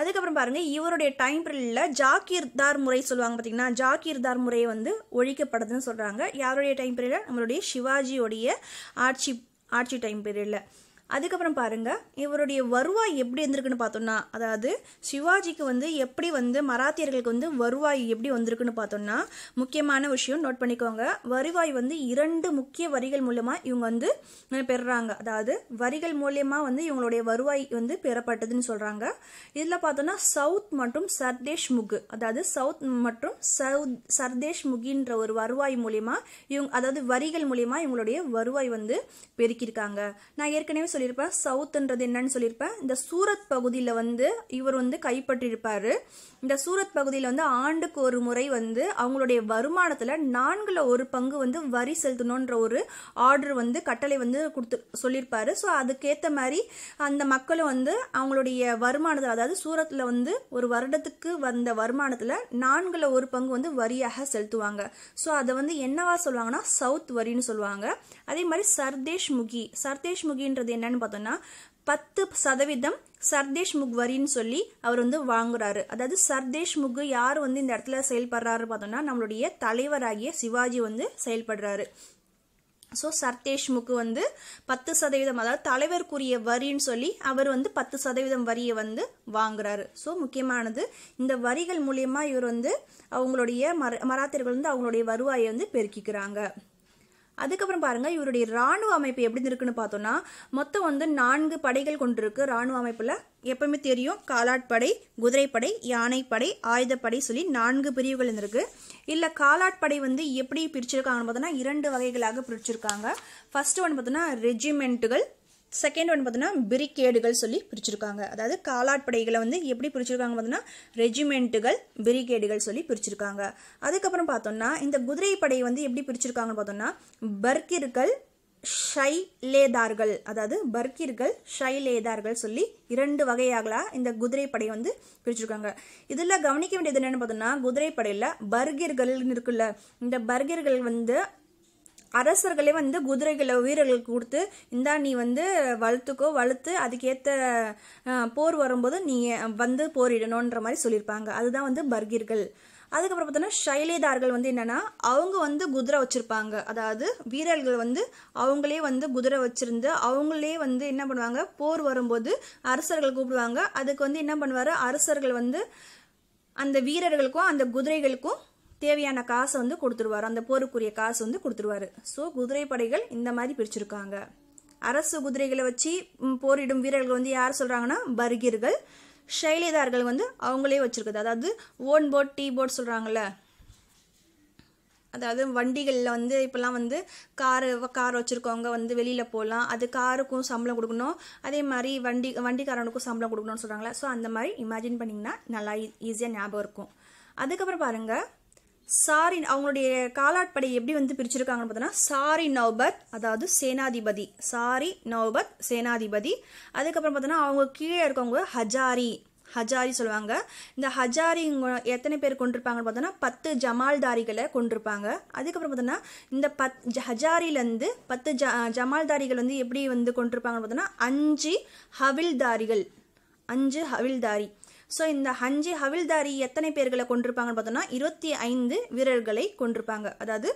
அதுக்கப்புறம் பாருங்க இவருடைய டைம் பீரியடில் ஜாக்கீர்தார் முறை சொல்லுவாங்க பார்த்தீங்கன்னா ஜாக்கீர்தார் முறை வந்து ஒழிக்கப்படுதுன்னு சொல்கிறாங்க யாருடைய டைம் பீரியடில் நம்மளுடைய சிவாஜியோடைய ஆட்சி ஆட்சி டைம் பீரியடில் அதுக்கப்புறம் பாருங்கள் இவருடைய வருவாய் எப்படி இருந்திருக்குன்னு பார்த்தோம்னா அதாவது சிவாஜிக்கு வந்து எப்படி வந்து மராத்தியர்களுக்கு வந்து வருவாய் எப்படி வந்திருக்குன்னு பார்த்தோம்னா முக்கியமான விஷயம் நோட் பண்ணிக்கோங்க வருவாய் வந்து இரண்டு முக்கிய வரிகள் மூலமா இவங்க வந்து பெறுறாங்க அதாவது வரிகள் மூலியமாக வந்து இவங்களுடைய வருவாய் வந்து பெறப்பட்டதுன்னு சொல்கிறாங்க இதில் பார்த்தோம்னா சவுத் மற்றும் சர்தேஷ் முகு அதாவது சவுத் மற்றும் சவுத் சர்தேஷ் முகின்ற ஒரு வருவாய் மூலியமா இவங்க அதாவது வரிகள் மூலியமாக இவங்களுடைய வருவாய் வந்து பெருக்கியிருக்காங்க நான் ஏற்கனவே சொல்லியிருப்பேன் சவுத்துன்றது என்னன்னு சொல்லியிருப்பேன் இந்த சூரத் பகுதியில் வந்து இவர் வந்து கைப்பற்றியிருப்பார் இந்த சூரத் பகுதியில் வந்து ஆண்டுக்கு ஒரு முறை வந்து அவங்களுடைய வருமானத்தில் நான்கில் ஒரு பங்கு வந்து வரி செலுத்தணுன்ற ஒரு ஆர்டர் வந்து கட்டளை வந்து கொடுத்து சொல்லியிருப்பாரு ஸோ அதுக்கேற்ற மாதிரி அந்த மக்களும் வந்து அவங்களுடைய வருமானத்தில் அதாவது சூரத்தில் வந்து ஒரு வருடத்துக்கு வந்த வருமானத்தில் நான்கில் ஒரு பங்கு வந்து வரியாக செலுத்துவாங்க ஸோ அதை வந்து என்னவா சொல்லுவாங்கன்னா சவுத் வரின்னு சொல்லுவாங்க அதே மாதிரி சர்தேஷ் முகி சர்தேஷ் முகின்றது என்ன என்னன்னு பார்த்தோம்னா பத்து சதவீதம் சர்தேஷ் முக் வரின்னு சொல்லி அவர் வந்து வாங்குறாரு அதாவது சர்தேஷ் முக் யார் வந்து இந்த இடத்துல செயல்படுறாரு பார்த்தோம்னா நம்மளுடைய தலைவராகிய சிவாஜி வந்து செயல்படுறாரு ஸோ சர்தேஷ் முக்கு வந்து பத்து சதவீதம் அதாவது தலைவருக்குரிய வரின்னு சொல்லி அவர் வந்து பத்து சதவீதம் வரியை வந்து வாங்குறாரு ஸோ முக்கியமானது இந்த வரிகள் மூலியமாக இவர் வந்து அவங்களுடைய மர மராத்தியர்கள் வந்து அவங்களுடைய வருவாயை வந்து பெருக்கிக்கிறாங்க அதுக்கப்புறம் பாருங்க இவருடைய ராணுவ அமைப்பு எப்படி இருக்குன்னு பார்த்தோம்னா மொத்தம் வந்து நான்கு படைகள் கொண்டிருக்கு ராணுவ அமைப்பில் எப்பவுமே தெரியும் காலாட்படை குதிரைப்படை யானைப்படை ஆயுதப்படை சொல்லி நான்கு பிரிவுகள் இருந்திருக்கு இல்லை காலாட்படை வந்து எப்படி பிரிச்சிருக்காங்கன்னு பார்த்தோன்னா இரண்டு வகைகளாக பிரிச்சிருக்காங்க ஃபர்ஸ்ட் ஒன்று பார்த்தோன்னா ரெஜிமெண்ட்டுகள் செகண்ட் ஒன் பார்த்தீங்கன்னா பிரிகேடுகள் சொல்லி பிரிச்சிருக்காங்க அதாவது காலாட்படைகளை வந்து எப்படி பிரிச்சிருக்காங்க பார்த்தீங்கன்னா ரெஜிமெண்ட்டுகள் பிரிகேடுகள் சொல்லி பிரிச்சிருக்காங்க அதுக்கப்புறம் பார்த்தோம்னா இந்த குதிரை படையை வந்து எப்படி பிரிச்சிருக்காங்கன்னு பார்த்தோம்னா பர்கிர்கள் ஷைலேதார்கள் அதாவது பர்கிர்கள் ஷைலேதார்கள் சொல்லி இரண்டு வகையாகலா இந்த குதிரைப்படை வந்து பிரிச்சிருக்காங்க இதில் கவனிக்க வேண்டியது என்னென்னு பார்த்தோம்னா குதிரைப்படையில் பர்கிர்கள்னு இருக்குல்ல இந்த பர்கிர்கள் வந்து அரசர்களே வந்து குதிரைகளை வீரர்களுக்கு கொடுத்து இந்தா நீ வந்து வளர்த்துக்கோ வளர்த்து அதுக்கேற்ற போர் வரும்போது நீ வந்து போரிடணுன்ற மாதிரி சொல்லியிருப்பாங்க அதுதான் வந்து பர்கீர்கள் அதுக்கப்புறம் பார்த்தோன்னா ஷைலேதார்கள் வந்து என்னென்னா அவங்க வந்து குதிரை வச்சுருப்பாங்க அதாவது வீரர்கள் வந்து அவங்களே வந்து குதிரை வச்சுருந்து அவங்களே வந்து என்ன பண்ணுவாங்க போர் வரும்போது அரசர்கள் கூப்பிடுவாங்க அதுக்கு வந்து என்ன பண்ணுவார் அரசர்கள் வந்து அந்த வீரர்களுக்கும் அந்த குதிரைகளுக்கும் தேவையான காசை வந்து கொடுத்துருவார் அந்த போருக்குரிய காசு வந்து கொடுத்துருவாரு ஸோ குதிரை படைகள் இந்த மாதிரி பிரிச்சிருக்காங்க அரசு குதிரைகளை வச்சு போரிடும் வீரர்கள் வந்து யார் சொல்கிறாங்கன்னா பர்கீர்கள் ஷைலிதார்கள் வந்து அவங்களே வச்சுருக்குது அதாவது ஓன் போட் டீ போட் சொல்றாங்கல்ல அதாவது வண்டிகளில் வந்து இப்போல்லாம் வந்து காரு கார் வச்சுருக்கவங்க வந்து வெளியில் போகலாம் அது காருக்கும் சம்பளம் கொடுக்கணும் அதே மாதிரி வண்டி வண்டிக்காரனுக்கும் சம்பளம் கொடுக்கணும்னு சொல்கிறாங்களே ஸோ அந்த மாதிரி இமேஜின் பண்ணிங்கன்னா நல்லா ஈஸியாக ஞாபகம் இருக்கும் அதுக்கப்புறம் பாருங்கள் சாரின் அவங்களுடைய காலாட்படை எப்படி வந்து பிரிச்சிருக்காங்கன்னு பார்த்தோன்னா சாரி நௌபத் அதாவது சேனாதிபதி சாரி நௌபத் சேனாதிபதி அதுக்கப்புறம் பார்த்தோன்னா அவங்க கீழே இருக்கவங்க ஹஜாரி ஹஜாரி சொல்லுவாங்க இந்த ஹஜாரி எத்தனை பேர் கொண்டிருப்பாங்கன்னு பார்த்தோன்னா பத்து ஜமால்தாரிகளை கொண்டிருப்பாங்க அதுக்கப்புறம் பார்த்தோன்னா இந்த பத் ஹஜாரிலேருந்து பத்து ஜ ஜமால்தாரிகள் வந்து எப்படி வந்து கொண்டிருப்பாங்கன்னு பார்த்தோன்னா அஞ்சு ஹவில்தாரிகள் அஞ்சு ஹவில்தாரி ஸோ இந்த அஞ்சு ஹவில்தாரி எத்தனை பேர்களை கொண்டிருப்பாங்கன்னு பார்த்தோம்னா இருபத்தி ஐந்து வீரர்களை கொண்டிருப்பாங்க அதாவது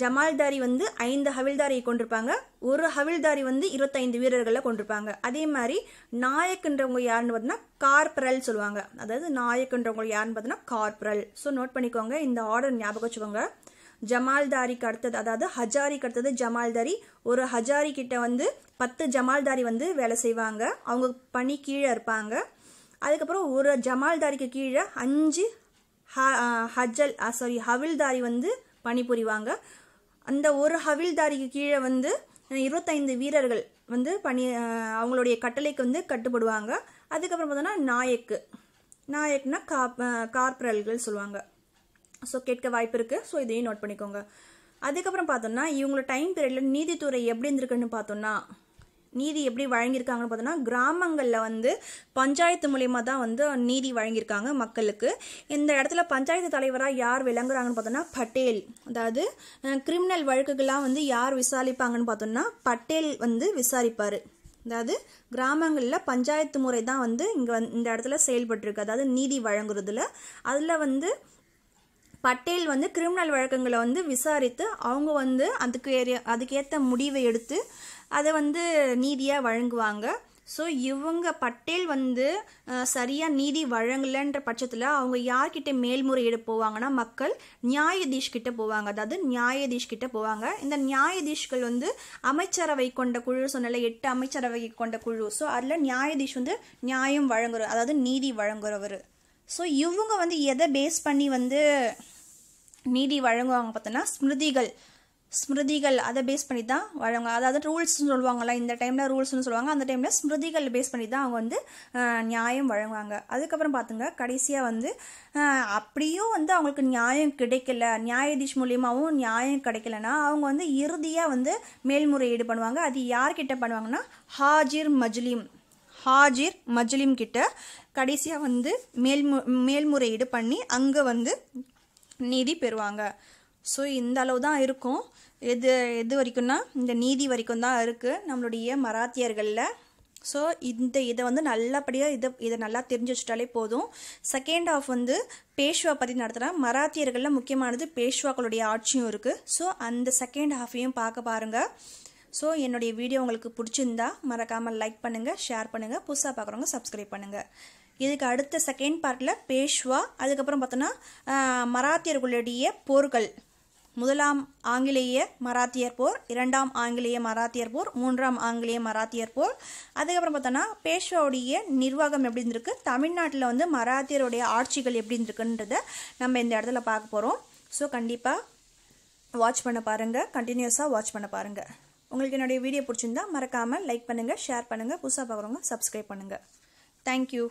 ஜமால்தாரி வந்து ஐந்து ஹவில்தாரியை கொண்டிருப்பாங்க ஒரு ஹவில்தாரி வந்து இருபத்தைந்து வீரர்களை கொண்டிருப்பாங்க அதே மாதிரி நாயக்குன்றவங்க யாருன்னு பார்த்தீங்கன்னா கார்பரல் சொல்லுவாங்க அதாவது நாயக்குன்றவங்க யாருன்னு பார்த்தீங்கன்னா கார்பரல் ஸோ நோட் பண்ணிக்கோங்க இந்த ஆர்டர் ஞாபகம் வச்சுக்கோங்க ஜமால்தாரிக்கு அடுத்தது அதாவது ஹஜாரிக்கு அடுத்தது ஜமால்தாரி ஒரு ஹஜாரி கிட்ட வந்து பத்து ஜமால்தாரி வந்து வேலை செய்வாங்க அவங்க பணி கீழே இருப்பாங்க அதுக்கப்புறம் ஒரு ஜமால்தாரிக்கு கீழே அஞ்சு ஹஜல் சாரி ஹவில்தாரி வந்து பணிபுரிவாங்க அந்த ஒரு ஹவில்தாரிக்கு கீழே வந்து இருபத்தைந்து வீரர்கள் வந்து பணி அவங்களுடைய கட்டளைக்கு வந்து கட்டுப்படுவாங்க அதுக்கப்புறம் பார்த்தோன்னா நாயக்கு நாயக்னா காப் கார்பரல்கள் சொல்லுவாங்க ஸோ கேட்க வாய்ப்பு இருக்குது ஸோ இதையும் நோட் பண்ணிக்கோங்க அதுக்கப்புறம் பார்த்தோம்னா இவங்களோட டைம் பீரியடில் நீதித்துறை எப்படி இருந்திருக்குன்னு பார்த்தோம்னா நீதி எப்படி வழங்கியிருக்காங்கன்னு பார்த்தோன்னா கிராமங்களில் வந்து பஞ்சாயத்து மூலியமாக தான் வந்து நீதி வழங்கியிருக்காங்க மக்களுக்கு இந்த இடத்துல பஞ்சாயத்து தலைவராக யார் விளங்குறாங்கன்னு பார்த்தோன்னா பட்டேல் அதாவது கிரிமினல் வழக்குகள்லாம் வந்து யார் விசாரிப்பாங்கன்னு பார்த்தோம்னா பட்டேல் வந்து விசாரிப்பார் அதாவது கிராமங்களில் பஞ்சாயத்து முறை தான் வந்து இங்கே இந்த இடத்துல செயல்பட்டுருக்கு அதாவது நீதி வழங்குறதுல அதில் வந்து பட்டேல் வந்து கிரிமினல் வழக்கங்களை வந்து விசாரித்து அவங்க வந்து அதுக்கு ஏரிய அதுக்கேற்ற முடிவை எடுத்து அதை வந்து நீதியாக வழங்குவாங்க ஸோ இவங்க பட்டேல் வந்து சரியாக நீதி வழங்கலைன்ற பட்சத்தில் அவங்க யார்கிட்ட மேல்முறையீடு போவாங்கன்னா மக்கள் நியாயதீஷ் கிட்ட போவாங்க அதாவது நியாயதீஷ் கிட்ட போவாங்க இந்த நியாயதீஷ்கள் வந்து அமைச்சரவை கொண்ட குழு சொன்னல எட்டு அமைச்சரவை கொண்ட குழு ஸோ அதில் நியாயதீஷ் வந்து நியாயம் வழங்குற அதாவது நீதி வழங்குறவர் ஸோ இவங்க வந்து எதை பேஸ் பண்ணி வந்து நீதி வழங்குவாங்க பார்த்தோன்னா ஸ்மிருதிகள் ஸ்மிருதிகள் அதை பேஸ் பண்ணி தான் வழங்க அதாவது ரூல்ஸ்னு சொல்லுவாங்கள்ல இந்த டைமில் ரூல்ஸ்னு சொல்லுவாங்க அந்த டைமில் ஸ்மிருதிகள் பேஸ் பண்ணி தான் அவங்க வந்து நியாயம் வழங்குவாங்க அதுக்கப்புறம் பார்த்துங்க கடைசியாக வந்து அப்படியும் வந்து அவங்களுக்கு நியாயம் கிடைக்கல நியாயாதீஷ் மூலியமாகவும் நியாயம் கிடைக்கலன்னா அவங்க வந்து இறுதியாக வந்து மேல்முறையீடு பண்ணுவாங்க அது யார்கிட்ட பண்ணுவாங்கன்னா ஹாஜிர் மஜ்லீம் ஹாஜிர் மஜ்லீம் கிட்ட கடைசியாக வந்து மேல்மு மேல்முறையீடு பண்ணி அங்கே வந்து நீதி பெறுவாங்க ஸோ இந்த அளவு தான் இருக்கும் எது எது வரைக்கும்னா இந்த நீதி வரைக்கும் தான் இருக்குது நம்மளுடைய மராத்தியர்களில் ஸோ இந்த இதை வந்து நல்லபடியாக இதை இதை நல்லா தெரிஞ்சு வச்சுட்டாலே போதும் செகண்ட் ஆஃப் வந்து பேஷ்வா பற்றி நடத்துகிறேன் மராத்தியர்களில் முக்கியமானது பேஷ்வாக்களுடைய ஆட்சியும் இருக்குது ஸோ அந்த செகண்ட் ஹாஃபையும் பார்க்க பாருங்கள் ஸோ என்னுடைய வீடியோ உங்களுக்கு பிடிச்சிருந்தா மறக்காமல் லைக் பண்ணுங்கள் ஷேர் பண்ணுங்கள் புதுசாக பார்க்குறவங்க சப்ஸ்கிரைப் பண்ணுங்கள் இதுக்கு அடுத்த செகண்ட் பார்ட்டில் பேஷ்வா அதுக்கப்புறம் பார்த்தோன்னா மராத்தியர்களுடைய போர்கள் முதலாம் ஆங்கிலேய மராத்தியர் போர் இரண்டாம் ஆங்கிலேய மராத்தியர் போர் மூன்றாம் ஆங்கிலேய மராத்தியர் போர் அதுக்கப்புறம் பார்த்தோன்னா பேஷ்வாவுடைய நிர்வாகம் எப்படி இருந்திருக்கு தமிழ்நாட்டில் வந்து மராத்தியருடைய ஆட்சிகள் எப்படி இருந்திருக்குன்றதை நம்ம இந்த இடத்துல பார்க்க போகிறோம் ஸோ கண்டிப்பாக வாட்ச் பண்ண பாருங்கள் கண்டினியூஸாக வாட்ச் பண்ண பாருங்கள் உங்களுக்கு என்னுடைய வீடியோ பிடிச்சிருந்தா மறக்காமல் லைக் பண்ணுங்கள் ஷேர் பண்ணுங்கள் புதுசாக பார்க்குறவங்க சப்ஸ்கிரைப் பண்ணுங்கள் தேங்க்யூ